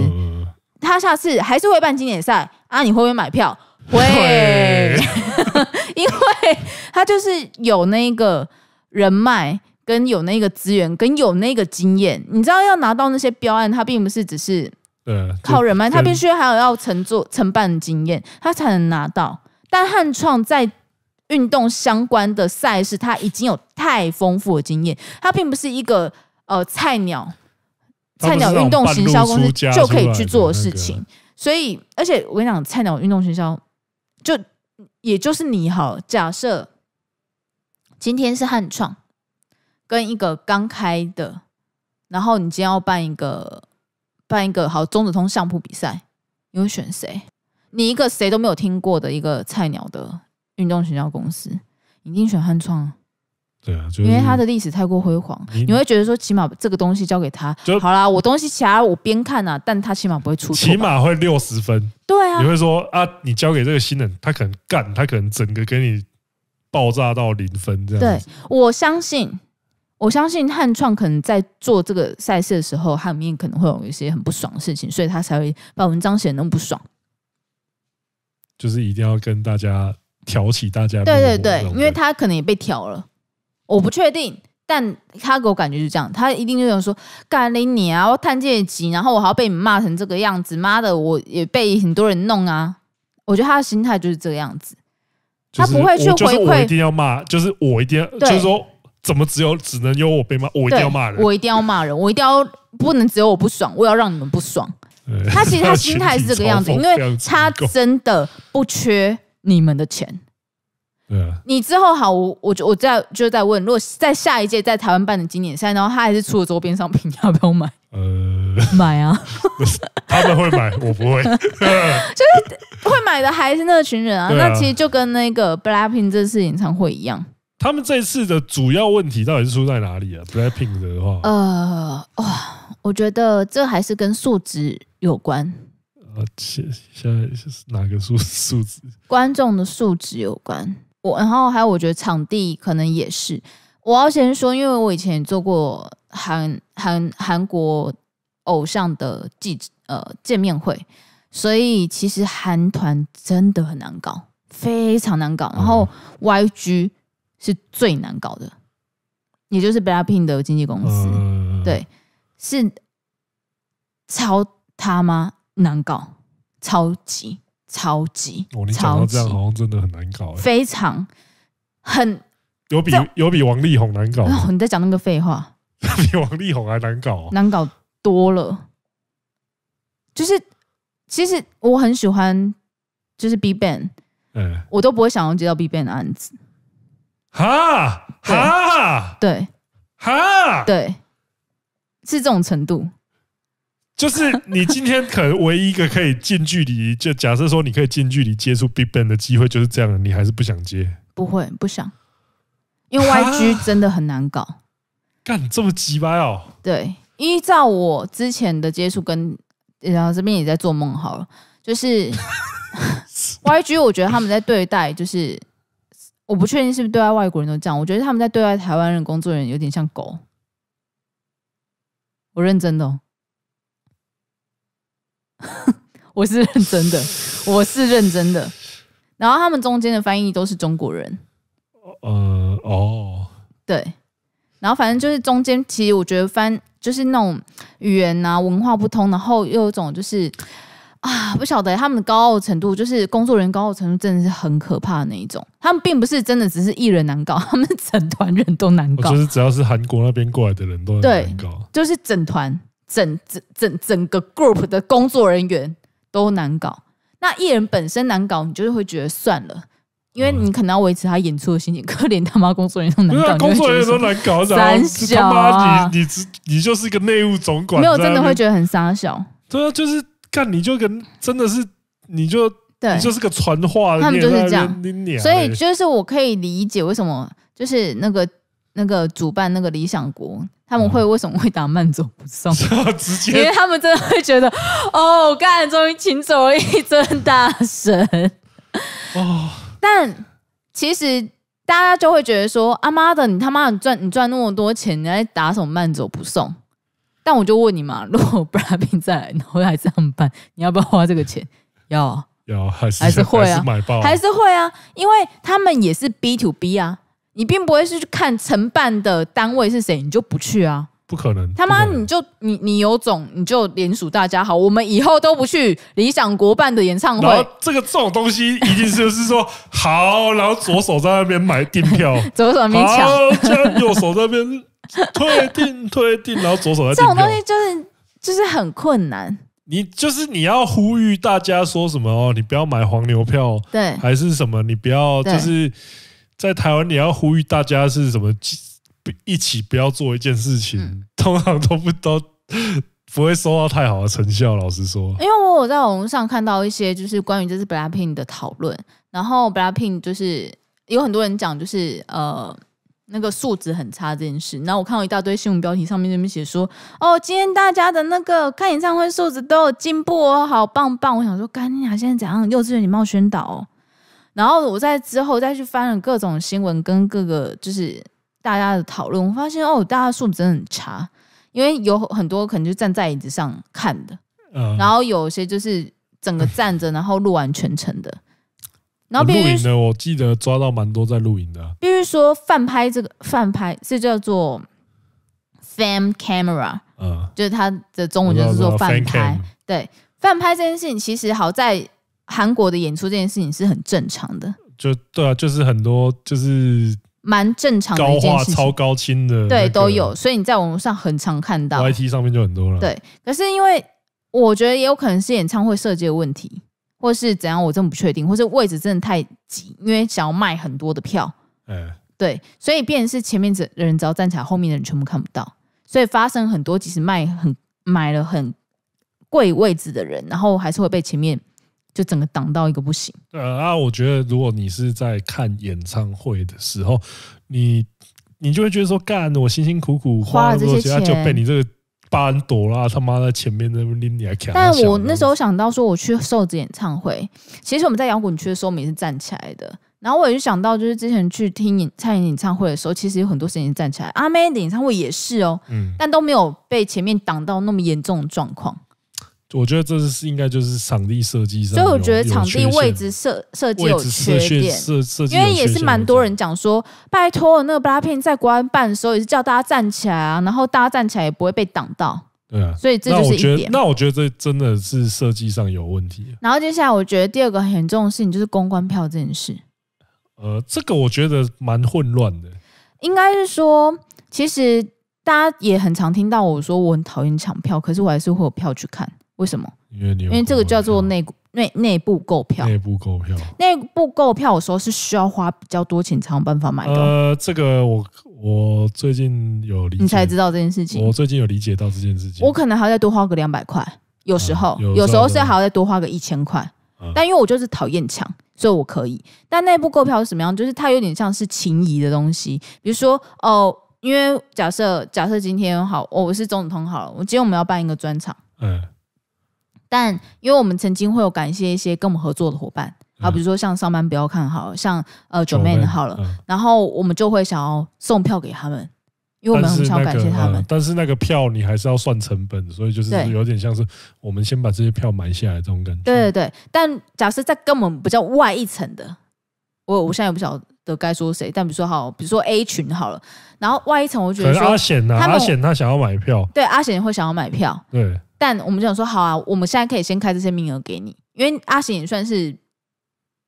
他下次还是会办经典赛啊？你会不会买票？会，因为。他就是有那个人脉，跟有那个资源，跟有那个经验。你知道，要拿到那些标案，他并不是只是
对靠人脉，他必须
还有要承做承办的经验，他才能拿到。但汉创在运动相关的赛事，他已经有太丰富的经验，他并不是一个呃菜鸟菜鸟运动行销公司就可以去做的事情。所以，而且我跟你讲，菜鸟运动行销，就也就是你好假设。今天是汉创，跟一个刚开的，然后你今天要办一个办一个好中子通相扑比赛，你会选谁？你一个谁都没有听过的一个菜鸟的运动学校公司，你一定选汉创。对啊，因为他的历史太过辉煌，你会觉得说，起码这个东西交给他，好啦。我东西其他我边看啊，但他起码不会出错，起码会
六十分。对啊，你会说啊，你交给这个新人，他可能干，他可能整个给你。爆炸到零分这样子，
我相信，我相信汉创可能在做这个赛事的时候，汉面可能会有一些很不爽的事情，所以他才会把文章写那么不爽。
就是一定要跟大家挑起大家，对对对，因为
他可能也被挑了，我不确定，但他给我感觉就这样，他一定就想说：敢领你啊，我探界级，然后我还要被你骂成这个样子，妈的，我也被很多人弄啊！我觉得他的心态就是这个样子。他不会去回馈，我一定
要骂，就是我一定要，就是说，怎么只有只能有我被骂，我一定要骂人，我一定
要骂人，我一定要不能只有我不爽，我要让你们不爽。他其实 他心态是这个样子，因为他真的不缺你们的钱。你之后好，我我我再就再问，如果在下一届在台湾办的经典赛，然后他还是出了周边商品，你要不要买？买啊！
他们会买，我不会。就
是会买的还是那群人啊？那其实就跟那个 Blackpink 这次演唱会一样。
他们这次的主要问题到底是出在哪里啊？Blackpink 的话，
呃，哇，我觉得这还是跟素质有关。
啊，现现在是哪个素素质？
观众的素质有关。我，然后还有我觉得场地可能也是。我要先说，因为我以前做过韩韩韩国。偶像的记呃见面会，所以其实韩团真的很难搞，非常难搞。然后 YG 是最难搞的，也就是 BLACKPINK 的经纪公司，对，是超他妈难搞，超级超级。超级，这样，好像真的很难搞，非常很有比
有比王力宏难搞。你
在讲那个废话，
比王力宏还难搞，
难搞。多了，就是其实我很喜欢，就是 Big Bang，嗯，我都不会想要接到 Big Bang 的案子。
哈哈，
对，哈对，是这种程度。
就是你今天可能唯一一个可以近距离，就假设说你可以近距离接触 Big Bang 的机会，就是这样，你还是不想接？
不会，不想，因为 YG 真的很难搞。
干这么鸡巴哦？
对。依照我之前的接触跟，然后这边也在做梦好了，就是 YG，我觉得他们在对待，就是我不确定是不是对待外国人都这样，我觉得他们在对待台湾人工作人员有点像狗，我认真的，我是认真的，我是认真的，然后他们中间的翻译都是中国人，
呃，哦，
对。然后反正就是中间，其实我觉得翻就是那种语言呐、文化不通，然后又一种就是啊，不晓得他们的高傲程度，就是工作人员高傲程度真的是很可怕的那一种。他们并不是真的只是一人难搞，他们整团人都难搞。就是只
要是韩国那边过来的人
都很难搞，就是整团、整、整、整整个 group 的工作人员都难搞。那艺人本身难搞，你就会觉得算了。因为你可能要维持他演出的心情，可怜他妈工作人员都难搞，工作人员都难搞，傻小啊！你
你你就是一个内务总管，没有真的会觉
得很傻小。对，啊，就
是干，你就跟真的是你就对，就是个传话。他们就是这样，所以就
是我可以理解为什么就是那个那个主办那个理想国他们会为什么会打慢走不送？直接 他们真的会觉得哦，干，终于请走了一尊大神 哦。但其实大家就会觉得说：“阿妈的，你他妈你赚你赚那么多钱，你还打什么慢走不送？”但我就问你嘛，如果我 r a v 再来，你回来么办，你要不要花这个钱？要，
要还是还是会啊，还是
会啊，因为他们也是 B to B 啊，你并不会是去看承办的单位是谁，你就不去啊。不可能！他妈，你就你你有种，你就联署大家好，我们以后都不去理想国办的演唱会。
这个这种东西一定是是说好，然后左手在那边买订票，左手没抢，右手那边退订退订，然后左手在这种东西
就是就是很困难。
你就是你要呼吁大家说什么哦？你不要买黄牛票，对，还是什么？你不要就是在台湾你要呼吁大家是什么？一起不要做一件事情，通常都不都不会收到太好的成效。老实说，
因为我有在网络上看到一些就是关于这次 BLACKPINK 的讨论，然后 BLACKPINK 就是有很多人讲就是呃那个素质很差这件事。然后我看到一大堆新闻标题上面那边写说哦，今天大家的那个看演唱会素质都有进步哦，好棒棒。我想说，干你俩现在怎样？幼稚园礼貌宣导。然后我在之后再去翻了各种新闻跟各个就是。大家的讨论，我发现哦，大家素质真的很差，因为有很多可能就站在椅子上看的，然后有些就是整个站着，然后录完全程的。然后录影的，
我记得抓到蛮多在录影的。
比如说饭拍这个饭拍是叫做 f a m camera，嗯，就是他的中文就是做饭拍。对，饭拍这件事情其实好在韩国的演出这件事情是很正常的。
就对啊，就是很多就是。
蛮正常，高画超
高清的对都有，所以
你在网上很常看到。Y
T 上面就很多了。对，
可是因为我觉得也有可能是演唱会设计的问题，或是怎样，我真不确定，或是位置真的太挤，因为想要卖很多的票。嗯，对，所以变成是前面的人只要站起来，后面的人全部看不到，所以发生很多，即使卖很买了很贵位置的人，然后还是会被前面。就整个挡到一个不行。
对啊，我觉得如果你是在看演唱会的时候，你你就会觉得说，干，我辛辛苦苦花了这些钱，就被你这个巴恩朵拉他妈在前面那边拎你来抢。但我
那时候想到说，我去瘦子演唱会，其实我们在摇滚区的时候，我们也是站起来的。然后我也就想到，就是之前去听蔡依林演唱会的时候，其实有很多声音站起来。阿妹的演唱会也是哦，嗯，但都没有被前面挡到那么严重的状况。
我觉得这是应该就是场地设计上，所以我觉得场地位置设设计有缺点，设设计因为也是蛮
多人讲说，拜托，那个拉 k 在国安办的时候也是叫大家站起来啊，然后大家站起来也不会被挡到，对啊，所以这就是一点。
那我觉得这真的是设计上有问题。
然后接下来，我觉得第二个很严重的事情就是公关票这件事。呃，
这个我觉得蛮混乱的，
应该是说，其实大家也很常听到我说我很讨厌抢票，可是我还是会有票去看。为什么？因为因为这个叫做内内内部购票，内部购票，内部购票，我说是需要花比较多钱，才有办法买到。
呃，这个我我最近有理你才知道这件事情。我最近有理解到这件事
情。我可能还要再多花个两百块，有时候有时候是还要再多花个一千块。但因为我就是讨厌抢，所以我可以。但内部购票是什么样？就是它有点像是情谊的东西。比如说哦，因为假设假设今天好，我是钟子通好了，我今天我们要办一个专场，嗯。但因为我们曾经会有感谢一些跟我们合作的伙伴啊，比如说像上班不要看，好像呃九妹好了，然后我们就会想要送票给他们，因为我们很想感谢他们。
但是那个票你还是要算成本，所以就是有点像是我们先把这些票买下来这种感觉。
对对对。但假设在跟我们比较外一层的，我我现在也不晓得该说谁。但比如说好，比如说 A 群好了，然后外一层我觉得，阿显啊，阿显
他想要买票，
对，阿显会想要买票，对。但我们就想说好啊，我们现在可以先开这些名额给你，因为阿贤也算是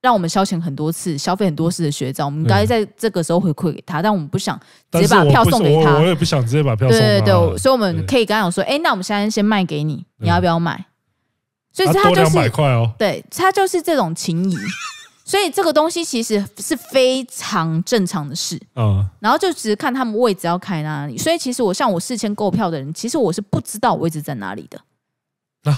让我们消遣很多次、消费很多次的学长，我们该在这个时候回馈给他，但我们不想直接把票送给他，我
也不想直接把票送。对对对，所以我
们可以刚刚说，哎，那我们现在先卖给你，你要不要买？所以他就是两百块哦，对他就是这种情谊。所以这个东西其实是非常正常的事，嗯，然后就只是看他们位置要开哪里。所以其实我像我事先购票的人，其实我是不知道位置在哪里的。那，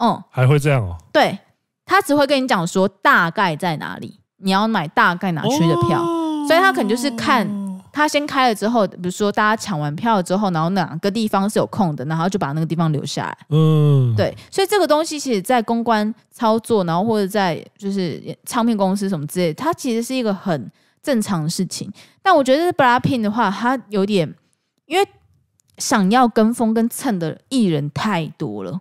嗯，
还会这样哦？
对他只会跟你讲说大概在哪里，你要买大概哪区的票，所以他可能就是看。他先开了之后，比如说大家抢完票之后，然后哪个地方是有空的，然后就把那个地方留下来。嗯，对，所以这个东西其实，在公关操作，然后或者在就是唱片公司什么之类，它其实是一个很正常的事情。但我觉得 BLACKPINK 的话，他有点因为想要跟风跟蹭的艺人太多了，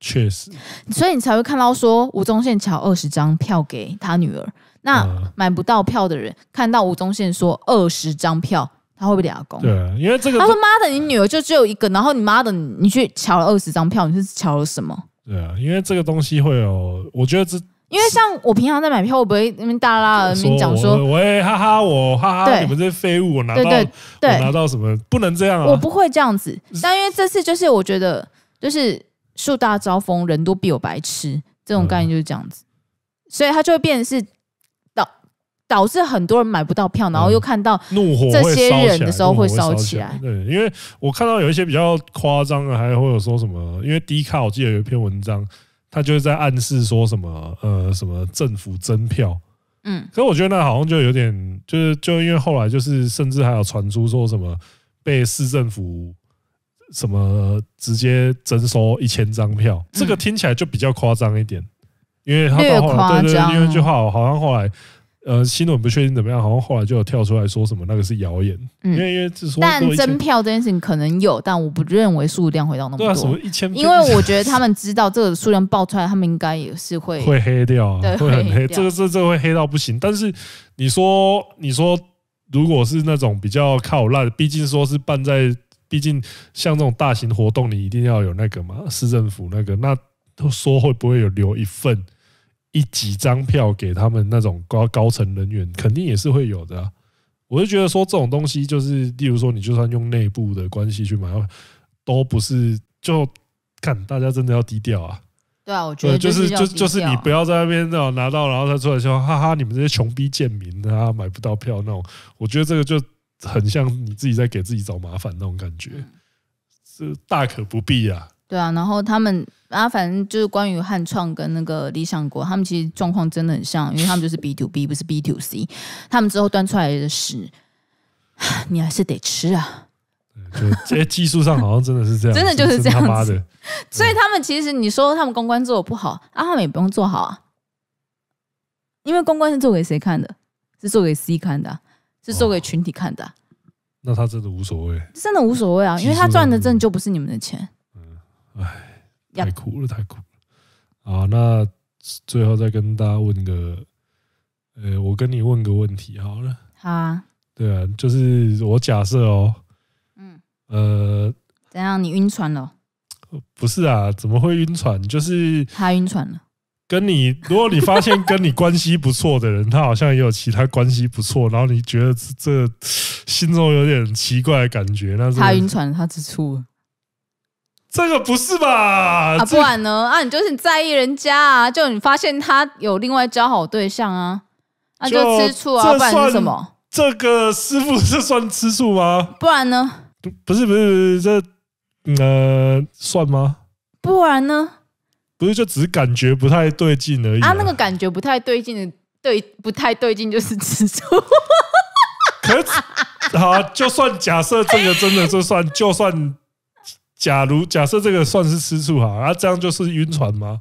确实，所以你才会看到说吴宗宪抢二十张票给他女儿。那买不到票的人看到吴宗宪说二十张票，他会不会打工？对，因为这个他说妈的，你女儿就只有一个，然后你妈的，你去瞧了二十张票，你是瞧了什么？对
啊，因为这个东西会有，我觉得这
因为像我平常在买票，我不会那边大拉那边讲说，
喂哈哈，我哈哈，你们这些废物，我拿到我拿到什么？不能这样，我不
会这样子。但因为这次就是我觉得，就是树大招风，人多必有白痴，这种概念就是这样子，所以他就会变成是。导致很多人买不到票，然后又看到怒火会烧起来的时候会烧起来。
对，因为我看到有一些比较夸张的，还会有说什么，因为第卡我记得有一篇文章，他就是在暗示说什么，呃，什么政府征票，嗯，可我觉得那好像就有点，就是就因为后来就是甚至还有传出说什么被市政府什么直接征收一千张票，这个听起来就比较夸张一点，因为他后来对对，因为那句话好像后来。呃，新闻不确定怎么样，好像后来就有跳出来说什么那个是谣言。嗯，因为因为说。但真
票这件事情可能有，但我不认为数量会到那么多。啊，什么一千。因为我觉得他们知道这个数量爆出来，他们应该也是会。会
黑掉。对。会很黑。这个、这、这会黑到不行。但是你说，你说，如果是那种比较靠烂，毕竟说是办在，毕竟像这种大型活动，你一定要有那个嘛，市政府那个，那都说会不会有留一份？一几张票给他们那种高高层人员，肯定也是会有的。我就觉得说这种东西，就是例如说你就算用内部的关系去买，都不是就看大家真的要低调啊。
对啊，我觉得就是就就是你不
要在那边哦拿到，然后他出来说哈哈，你们这些穷逼贱民啊买不到票那种。我觉得这个就很像你自己在给自己找麻烦那种感觉，是大可不必啊。
对啊，然后他们啊，反正就是关于汉创跟那个理想国，他们其实状况真的很像，因为他们就是 B to B，不是 B to C。他们之后端出来的屎，你还是得吃啊。
对，这些技术上好像真的是这样，真的就是这样子。
所以他们其实你说他们公关做的不好，啊，他们也不用做好啊，因为公关是做给谁看的？是做给 C 看的？是做给群体看的？
那他真的无所谓，真的无所谓啊，因为他赚
的挣就不是你们的钱。唉，太
苦了，太苦了。好，那最后再跟大家问个，呃，我跟你问个问题，好了。好啊。对啊，就是我假设哦。嗯。呃。
怎样？你晕船了？
不是啊，怎么会晕船？就
是他晕船了。
跟你，如果你发现跟你关系不错的人，他好像也有其他关系不错，然后你觉得这心中有点奇怪的感觉，
那是他晕船，他吃醋。这个不是吧？啊，不然呢？啊，你就是在意人家啊，就你发现他有另外交好对象啊，
那就吃醋啊。不然是什么？
这个师傅这算吃醋吗？不然呢？
不，不是，不是，这呃，算吗？
不然呢？
不是，就只是感觉不太对劲而已。啊，那
个感觉不太对劲的，对，不太对劲就是吃醋。
可好？就算假设这个真的就算，就算。假如假设这个算是吃醋哈，啊，这样就是晕船吗？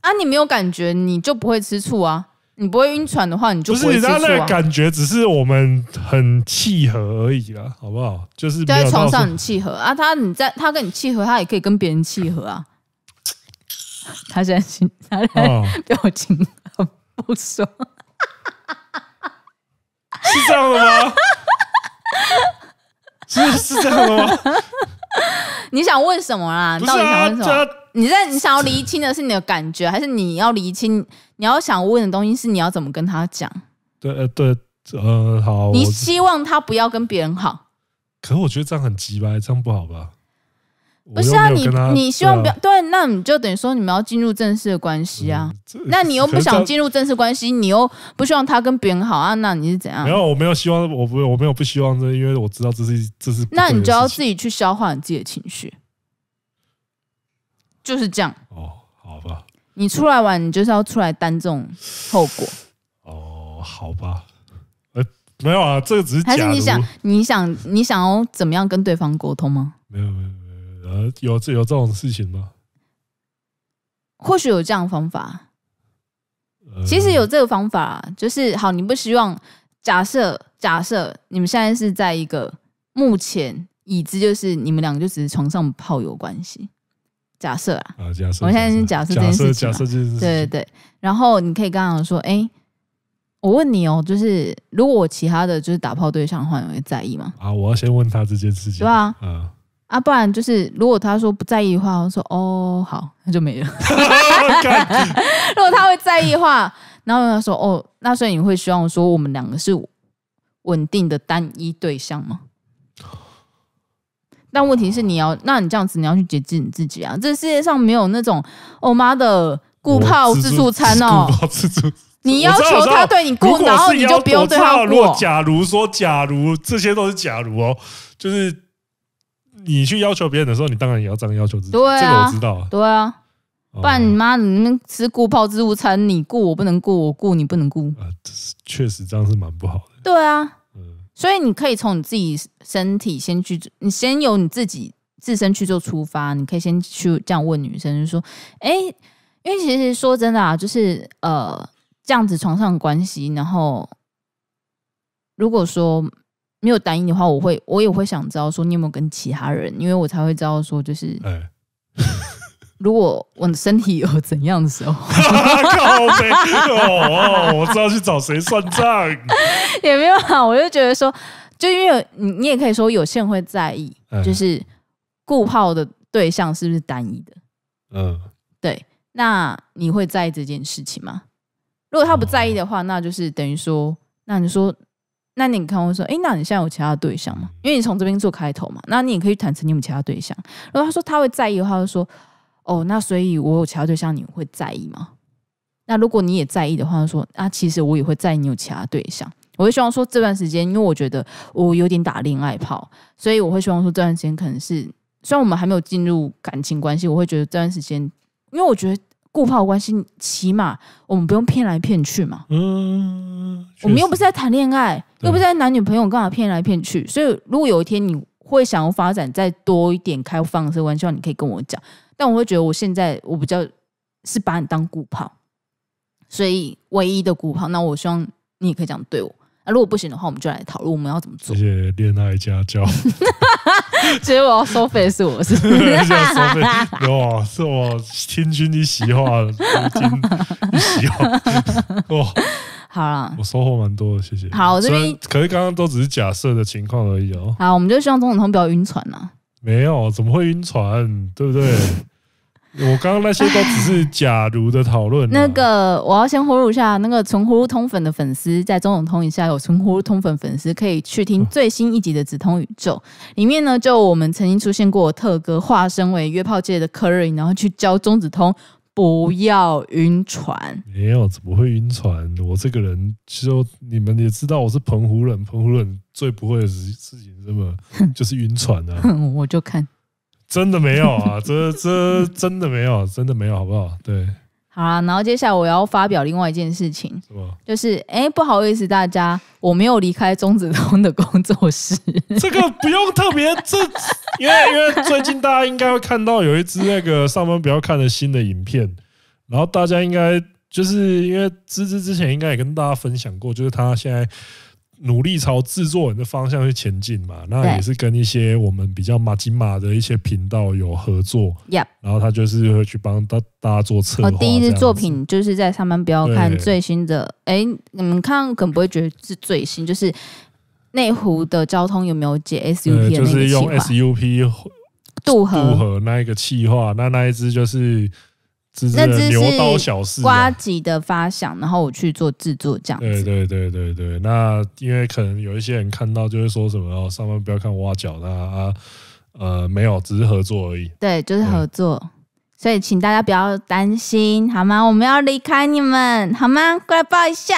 啊，你没有感觉，你就不会吃醋啊？你不会晕船的话，你就不是他那感
觉，只是我们很契合而已啊，好不好？就是在床上很
契合啊，他你在他跟你契合，他也可以跟别人契合啊。他现在，他现在表情很不爽，是这样的吗？是是这样的吗？你想问什么啦？你到底想问什么？你在你想要厘清的是你的感觉，还是你要厘清你要想问的东西是你要怎么跟他讲？
对，对，呃，好。你希
望他不要跟别人好，
可是我觉得这样很急吧？这样不好吧？
不是啊，你你希望不要对，那你就等于说你们要进入正式的关系啊？那你又不想进入正式关系，你又不希望他跟别人好啊？那你是怎样？没有，
我没有希望，我不会，我没有不希望这，因为我知道这是这是。那你就要
自己去消化你自己的情绪，就是这样。哦，好吧。你出来玩，你就是要出来担这种后果。
哦，好吧。呃，没有啊，这个只是还是你想
你想你想要怎么样跟对方沟通吗？没有，没
有。有这有这种事情吗？
或许有这样方法。其实有这个方法，就是好，你不希望假设假设你们现在是在一个目前已知，就是你们两个就只是床上炮友关系。假设啊，啊，假设。我现在先假设这件事情假设就是对对对。然后你可以刚刚说，哎，我问你哦，就是如果我其他的就是打炮对象的话，你会在意吗？
啊，我要先问他这件
事情。对啊，嗯。啊，不然就是，如果他说不在意的话，我说哦好，那就没了。如果他会在意的话，然后他说哦，那所以你会希望说我们两个是稳定的单一对象吗？但问题是，你要那你这样子，你要去节制你自己啊！这世界上没有那种哦妈的顾泡自助餐哦，你要求他对你顾，然后你就不用对他如果
假如说，假如这些都是假如哦，就是。你去要求别人的时候，你当然也要这样要求自己。对，这个我知道。
对啊，不然你妈，你吃顾泡之午餐，你顾我不能顾，我顾你不能顾啊！
确实，这样是蛮不好的。
对啊，嗯，所以你可以从你自己身体先去，你先由你自己自身去做出发。你可以先去这样问女生，就说：“哎，因为其实说真的啊，就是呃，这样子床上关系，然后如果说……”没有单一的话，我会，我也会想知道说你有没有跟其他人，因为我才会知道说就是，如果我的身体有怎样的时候，靠我知道去找
谁算账，
也没有啊，我就觉得说，就因为你你也可以说有些人会在意，就是顾泡的对象是不是单一的，嗯，对，那你会在意这件事情吗？如果他不在意的话，那就是等于说，那你说。那你看我说，哎，那你现在有其他对象吗？因为你从这边做开头嘛，那你也可以坦诚你有其他对象。然后他说他会在意的话，就说，哦，那所以我有其他对象，你会在意吗？那如果你也在意的话，就说，啊，其实我也会在意你有其他对象。我会希望说这段时间，因为我觉得我有点打恋爱炮，所以我会希望说这段时间可能是，虽然我们还没有进入感情关系，我会觉得这段时间，因为我觉得。固泡关系，起码我们不用骗来骗去嘛。嗯，我们又不是在谈恋爱，又不是在男女朋友，干嘛骗来骗去？所以，如果有一天你会想要发展再多一点开放的关系，你可以跟我讲。但我会觉得，我现在我比较是把你当固泡，所以唯一的固泡，那我希望你也可以这样对我。那如果不行的话，我们就来讨论我们要怎么
做。谢谢恋爱家教。
其实我要收费是我是。谢 谢收费。
哇，是我听君一席话，听一席话。
哇，好了。我
收获蛮多的，谢谢。好，我这边可是刚刚都只是假设的情况而已哦。
好，我们就希望钟志通不要晕船呐。
没有，怎么会晕船？对不对？我刚刚那些都只是假如的讨论。那
个我要先呼吁一下那个纯呼入通粉的粉丝，在中子通一下有纯呼入通粉粉丝可以去听最新一集的《紫通宇宙》里面呢，就我们曾经出现过特哥化身为约炮界的 k 瑞，r r y 然后去教中子通不要晕船。
没有，怎么会晕船？我这个人就你们也知道，我是澎湖人，澎湖人最不会的事事情什么，就是晕船啊。
我就看。
真的没有啊，这这真的没有，真的没有，好不好？对，
好啊。然后接下来我要发表另外一件事情，什么？就是哎，不好意思，大家，我没有离开中子通的工作室。
这个不用特别，这因为因为最近大家应该会看到有一支那个上班不要看的新的影片，然后大家应该就是因为芝芝之前应该也跟大家分享过，就是他现在。努力朝制作人的方向去前进嘛，那也是跟一些我们比较马吉马的一些频道有合作。然后他就是会去帮大大家做策划。我第一支作品
就是在上不要看最新的，哎，你们看可能不会觉得是最新，就是内湖的交通有没有解 SUP？就是用
SUP 渡河渡河那一个气划，那那一支就是。只是牛刀小事，瓜
子的发想，然后我去做制作这样子。对
对对对对，那因为可能有一些人看到就会说什么哦，上班不要看挖脚的啊，呃，没有，只是合作而已。
对，就是合作，所以请大家不要担心，好吗？我们要离开你们，好吗？过来抱一下。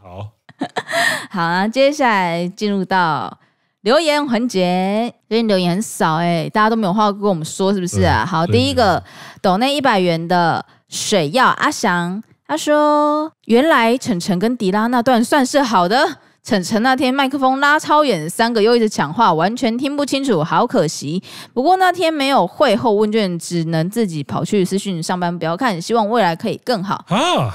好 好啊，接下来进入到。留言环节，最近留言很少哎，大家都没有话跟我们说，是不是啊？好，第一个抖那一百元的水曜阿翔，他说：“原来晨晨跟迪拉那段算是好的，晨晨那天麦克风拉超远，三个又一直抢话，完全听不清楚，好可惜。不过那天没有会后问卷，只能自己跑去私讯上班不要看，希望未来可以更好。”
啊，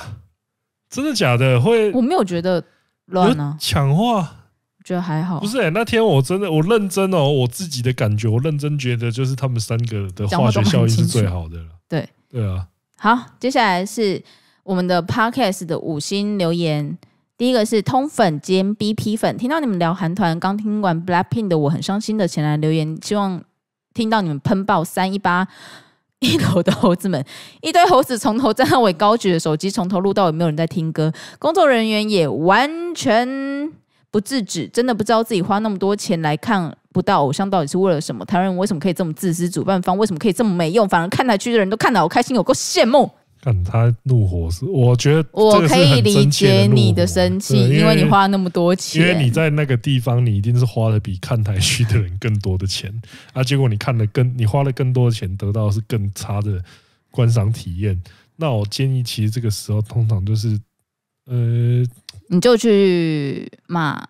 真的假的？会
我没有觉得乱呢，抢话。觉得还好，不
是那天我真的我认真哦，我自己的感觉，我认真觉得就是他们三个的化学效应是最好的了。对对啊，
好，接下来是我们的 podcast 的五星留言，第一个是通粉兼 BP 粉，听到你们聊韩团，刚听完 Blackpink 的，我很伤心的前来留言，希望听到你们喷爆三一八 一楼的猴子们，一堆猴子从头到尾高举着手机，从头录到尾没有人在听歌，工作人员也完全。不制止，真的不知道自己花那么多钱来看不到偶像到底是为了什么？台湾人为什么可以这么自私？主办方为什么可以这么没用？反而看台区的人都看到我开心，我够羡慕。
看他怒火是，我觉得我可以理解你的生气，因为你花了那么多钱，因为你在那个地方，你一定是花的比看台区的人更多的钱啊。结果你看了更，你花了更多的钱，得到是更差的观赏体验。那我建议，其实这个时候通常就是，呃。
你就去骂，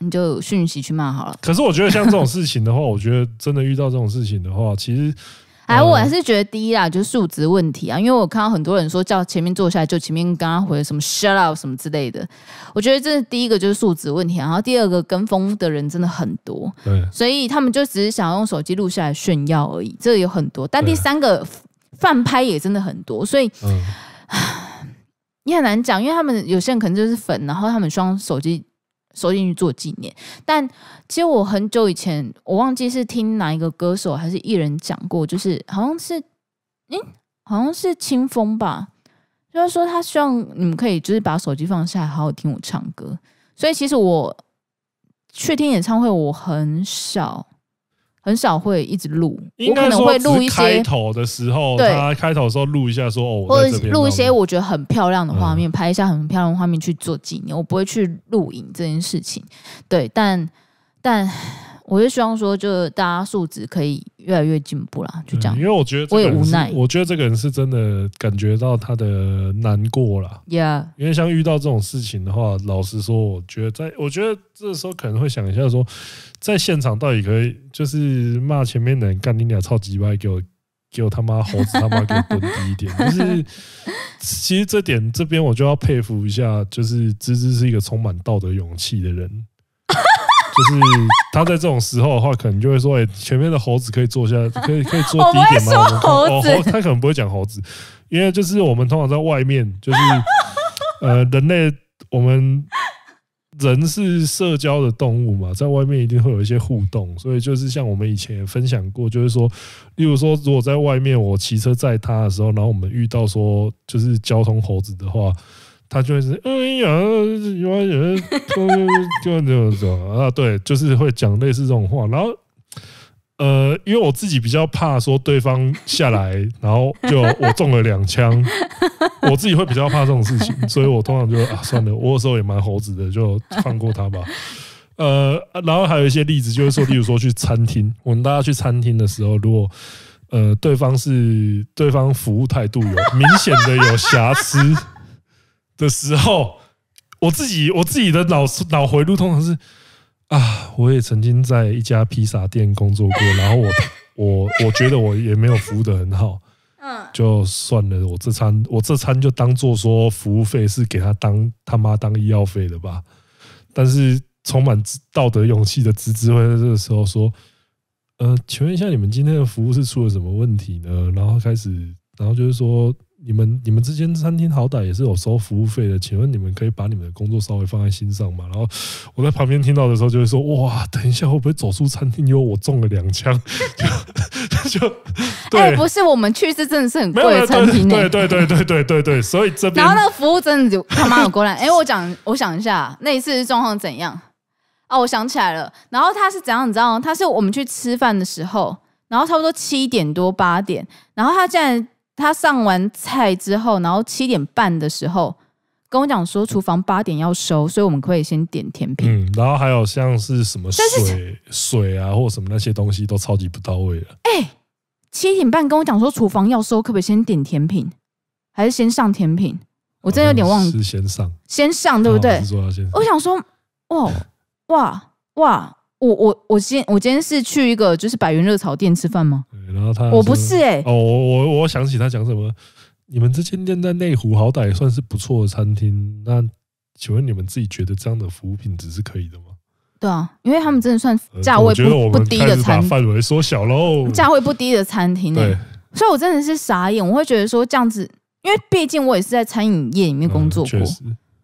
你就讯息去骂好了。可是我
觉得像这种事情的话，我觉得真的遇到这种事情的话，其实……哎，我还
是觉得第一啦，就是素质问题啊。因为我看到很多人说叫前面坐下来，就前面刚刚回什么 “shut up” 什么之类的，我觉得这是第一个就是素质问题。然后第二个跟风的人真的很多，对，所以他们就只是想用手机录下来炫耀而已，这有很多。但第三个泛拍也真的很多，所以嗯。你很难讲，因为他们有些人可能就是粉，然后他们双手机收进去做纪念。但其实我很久以前，我忘记是听哪一个歌手还是艺人讲过，就是好像是，嗯，好像是清风吧，就是说他希望你们可以就是把手机放下，好好听我唱歌。所以其实我去听演唱会，我很少。很少会一直录，我可能会录一些开
头的时候，对，开头的时候录一下说哦，或者录一些我
觉得很漂亮的画面，拍一下很漂亮的画面去做纪念。我不会去录影这件事情，对，但但。我就希望说，就大家素质可以越来越进步啦，就这样。因为我
觉得，我也无奈。我觉得这个人是真的感觉到他的难过了。Yeah。因为像遇到这种事情的话，老实说，我觉得在，我觉得这时候可能会想一下，说在现场到底可以，就是骂前面的人干你俩操级歪，给我给我他妈猴子他妈给我蹲低一点。就是其实这点这边我就要佩服一下，就是芝芝是一个充满道德勇气的人。就是他在这种时候的话，可能就会说：“哎，前面的猴子可以坐下，可以可以坐低一点吗？”我们猴子，他可能不会讲猴子，因为就是我们通常在外面，就是 呃，人类，我们人是社交的动物嘛，在外面一定会有一些互动，所以就是像我们以前分享过，就是说，例如说，如果在外面我骑车载他的时候，然后我们遇到说就是交通猴子的话。他就会是，哎呀，有有人就就就啊，对，就是会讲类似这种话。然后，呃，因为我自己比较怕说对方下来，然后就我中了两枪，我自己会比较怕这种事情，所以我通常就啊，算了，我有时候也蛮猴子的，就放过他吧。呃，然后还有一些例子，就是说，例如说去餐厅，我们大家去餐厅的时候，如果呃对方是对方服务态度有明显的有瑕疵。的时候，我自己我自己的脑脑回路通常是啊，我也曾经在一家披萨店工作过，然后我 我我觉得我也没有服务的很好，嗯，就算了，我这餐我这餐就当做说服务费是给他当他妈当医药费的吧。但是充满道德勇气的芝芝会在这个时候说，呃，请问一下你们今天的服务是出了什么问题呢？然后开始，然后就是说。你们你们之间餐厅好歹也是有收服务费的，请问你们可以把你们的工作稍微放在心上吗？然后我在旁边听到的时候就会说：哇，等一下会不会走出餐厅？因为我中了两枪，
就就，哎，不是，我们去是真的是很贵的餐厅，对对对
对对对对所以这边然后那个
服务真的就他妈的过来，哎，我讲，我想一下，那一次状况怎样哦，我想起来了，然后他是怎样？你知道，吗？他是我们去吃饭的时候，然后差不多七点多八点，然后他竟然。他上完菜之后，然后七点半的时候跟我讲说，厨房八点要收，所以我们可以先点甜品。
嗯，然后还有像是什么水、水啊，或什么那些东西都超级不到位了。
哎，七点半跟我讲说厨房要收，可不可以先点甜品，还是先上甜品？我真有点忘了，是先上，先上对不对？我想说，哇哇哇！我我我今我今天是去一个就是百元热炒店吃饭吗？
对，然后他我不是哎。哦，我我我想起他讲什么，你们这间店在内湖，好歹也算是不错的餐厅。那请问你们自己觉得这样的服务品质是可以的吗？
对啊，因为他们真的算价位不不低的餐厅。范
围缩小喽，价
位不低的餐厅。对，所以我真的是傻眼。我会觉得说这样子，因为毕竟我也是在餐饮业里面工作过。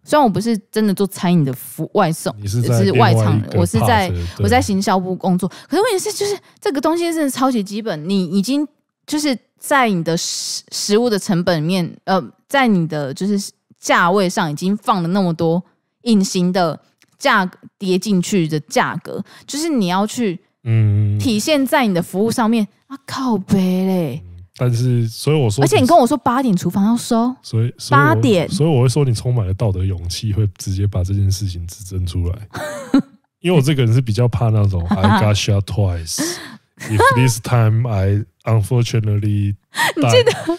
虽然我不是真的做餐饮的服外送，就是外场，我是在我，在行销部工作。可是问题是，就是这个东西真的超级基本，你已经就是在你的食食物的成本面，呃，在你的就是价位上已经放了那么多隐形的价叠进去的价格，就是你要去
嗯体
现在你的服务上面啊，靠背嘞。
但是，所以我说，而且你跟
我说八点厨房要收，
所以八点，所以我会说你充满了道德勇气，会直接把这件事情指证出来。因为我这个人是比较怕那种 I got shot twice. If this time I unfortunately
你记得，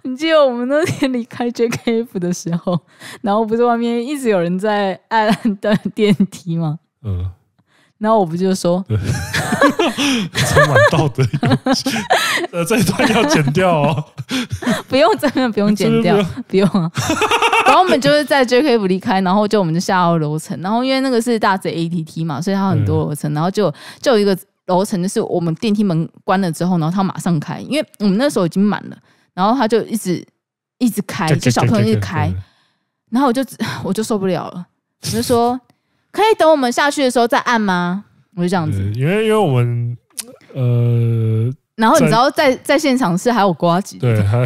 你记得我们那天离开 JKF 的时候，然后不是外面一直有人在按按电梯吗？嗯。然后我不就说，
充满道德勇气。呃，这一段要剪掉哦。
不用，真的不用剪掉，不用。啊。然后我们就是在 J K 不离开，然后就我们就下到楼层。然后因为那个是大嘴 A T T 嘛，所以它很多楼层。然后就就有一个楼层就是我们电梯门关了之后，然后它马上开，因为我们那时候已经满了，然后它就一直一直开，就小朋友一直开。然后我就我就受不了了，我就说可以等我们下去的时候再按吗？我就这样子，
因为因为我们呃。然后你知道，
在在现场是还有瓜子，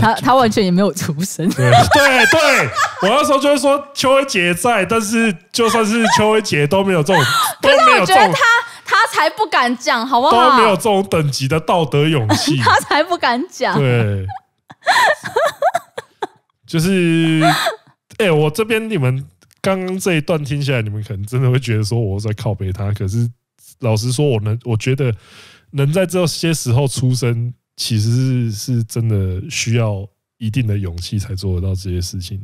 他他完全也没有出声。对
对，我那时候就会说邱薇姐在，但是就算是邱薇姐都没有这种，可是我觉得他
他才不敢讲，好不好？都没有这
种等级的道德勇气，他
才不敢讲。对，
就是哎，我这边你们刚刚这一段听起来，你们可能真的会觉得说我在靠背他，可是老实说，我能，我觉得。能在这些时候出生，其实是是真的需要一定的勇气才做得到这些事情。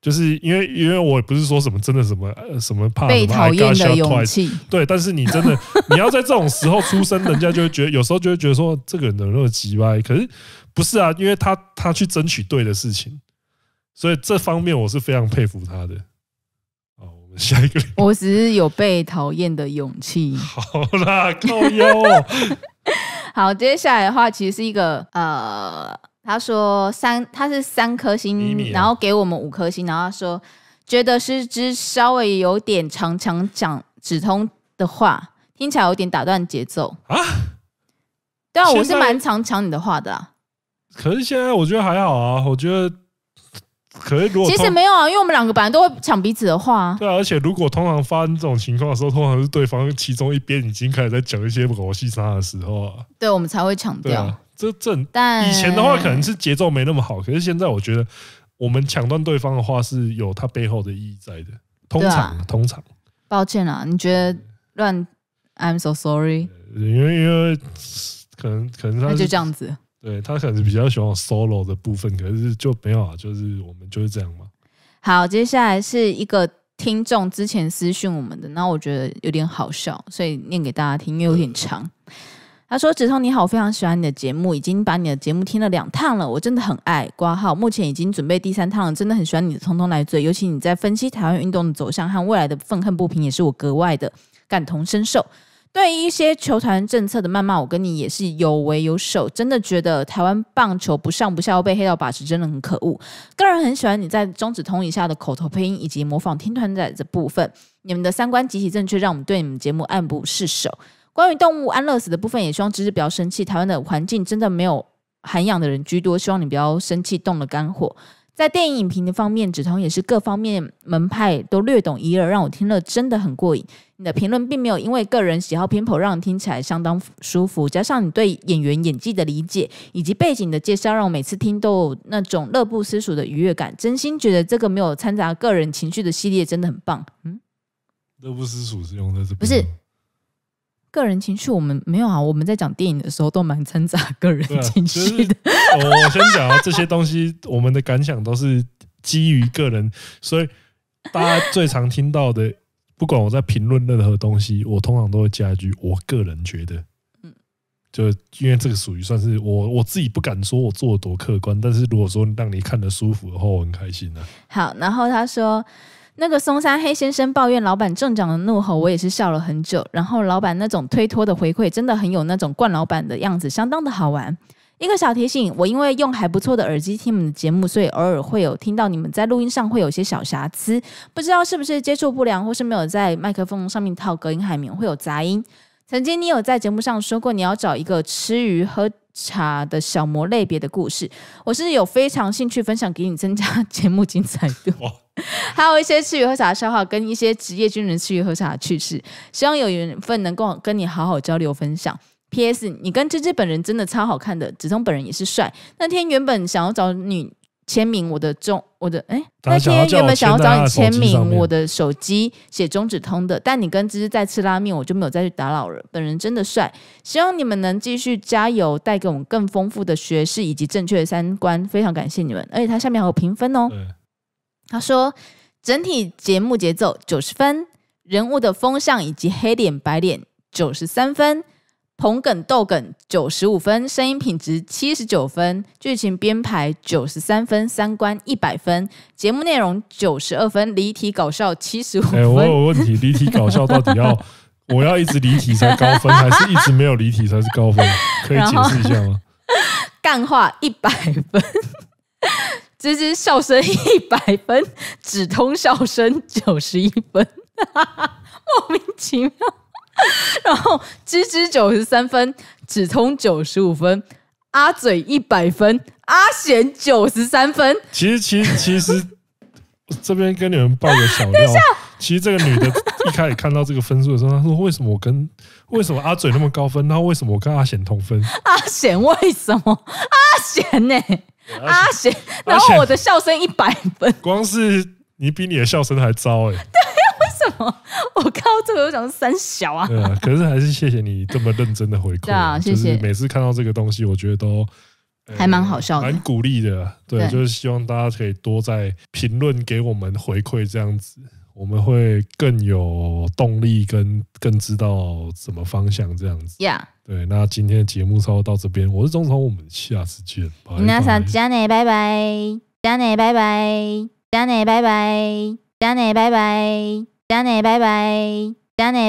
就是因为，因为我也不是说什么真的什么呃、什么怕什么，被讨厌的勇气。对，但是你真的你要在这种时候出生，人家就会觉得有时候就会觉得说这个人怎么那么急歪？可是不是啊，因为他他去争取对的事情，所以这方面我是非常佩服他的。下一个，
我只是有被讨厌的勇气。好啦，够用。好，接下来的话其实是一个呃，他说三，他是三颗星，然后给我们五颗星，然后说觉得是只稍微有点常抢讲止通的话，听起来有点打断节奏啊。对啊，我是蛮常抢你的话的。
可是现在我觉得还好啊，我觉得。可是如果其实没
有啊，因为我们两个本来都会抢彼此的话。对，啊，
而且如果通常发生这种情况的时候，通常是对方其中一边已经开始在讲一些狗戏杀的时候啊。
对，我们才会抢掉。这正，但以前的话可能是
节奏没那么好，可是现在我觉得我们抢断对方的话是有它背后的意义在的。通常通常，
抱歉啊，你觉得乱？I'm so sorry。
因为因为可能可能他就这样子。对他可能比较喜欢 solo 的部分，可是就没有啊，就是我们就是这样嘛。
好，接下来是一个听众之前私讯我们的，那我觉得有点好笑，所以念给大家听，因为有点长。他说：“子通你好，我非常喜欢你的节目，已经把你的节目听了两趟了，我真的很爱挂号，目前已经准备第三趟了，真的很喜欢你的通通来追，尤其你在分析台湾运动的走向和未来的愤恨不平，也是我格外的感同身受。”对一些球团政策的谩骂，我跟你也是有为有守，真的觉得台湾棒球不上不下，被黑道把持，真的很可恶。个人很喜欢你在中指通以下的口头配音以及模仿听团仔这部分，你们的三观极其正确，让我们对你们节目爱不释手。关于动物安乐死的部分，也希望芝芝不要生气，台湾的环境真的没有涵养的人居多，希望你不要生气，动了肝火。在电影影评的方面，梓潼也是各方面门派都略懂一二，让我听了真的很过瘾。你的评论并没有因为个人喜好偏颇，让你听起来相当舒服。加上你对演员演技的理解以及背景的介绍，让我每次听都有那种乐不思蜀的愉悦感。真心觉得这个没有掺杂个人情绪的系列真的很棒。嗯，
乐不思蜀是用在这不是。
个人情绪我们没有啊，我们在讲电影的时候都蛮掺杂个人情绪的。
我先讲啊，这些东西我们的感想都是基于个人，所以大家最常听到的，不管我在评论任何东西，我通常都会加一句“我个人觉得”。嗯，就因为这个属于算是我我自己不敢说我做的多客观，但是如果说让你看得舒服的话，我很开心的。
好，然后他说。那个松山黑先生抱怨老板中长的怒吼，我也是笑了很久。然后老板那种推脱的回馈，真的很有那种惯老板的样子，相当的好玩。一个小提醒，我因为用还不错的耳机听你们的节目，所以偶尔会有听到你们在录音上会有些小瑕疵，不知道是不是接触不良，或是没有在麦克风上面套隔音海绵会有杂音。曾经你有在节目上说过你要找一个吃鱼喝茶的小魔类别的故事，我是有非常兴趣分享给你，增加 节目精彩度。还有一些吃鱼喝茶的笑话，跟一些职业军人吃鱼喝茶的趣事。希望有缘分能够跟你好好交流分享。P.S. 你跟芝芝本人真的超好看的，子聪本人也是帅。那天原本想要找你签名，我的中，我的哎，那天原本想要找你签名，我的手机写中指通的，但你跟芝芝在吃拉面，我就没有再去打扰了。本人真的帅，希望你们能继续加油，带给我们更丰富的学识以及正确的三观。非常感谢你们，而且它下面还有评分哦。他说：“整体节目节奏九十分，人物的风向以及黑脸白脸九十三分，捧梗逗梗九十五分，声音品质七十九分，剧情编排九十三分，三观一百分，节目内容九十二分，离体搞笑七十五。哎，我有
问题，离体搞笑到底要 我要一直离体才高分，还是一直没有离体才是高分？可以解释一下吗？”
干话一百分。芝芝笑声一百分，止通笑声九十一分，莫名其妙。然后芝芝九十三分，止通九十五分，阿嘴一百分，阿贤九十三分。
其实，其实，其实，这边跟你们报个小料。其实这个女的一开始看到这个分数的时候，她说：“为什么我跟为什么阿嘴那么高分？那为什么我跟阿贤同分？
阿贤为什么？阿贤呢？阿贤。然后我的笑声一百
分，光是你比你的笑声还糟哎！对，为
什么？我靠，这个又讲三小啊！对
啊，可是还是谢谢你这么认真的回馈啊！谢谢。每次看到这个东西，我觉得都
还蛮好笑，蛮
鼓励的。对，就是希望大家可以多在评论给我们回馈这样子。”我们会更有动力，跟更知道什么方向这样子。Yeah，对，那今天的节目差不多到这边，我是钟聪，我们下次见。那啥加
内拜拜，加内拜拜，加内拜拜，加内拜拜，加内拜拜，加内。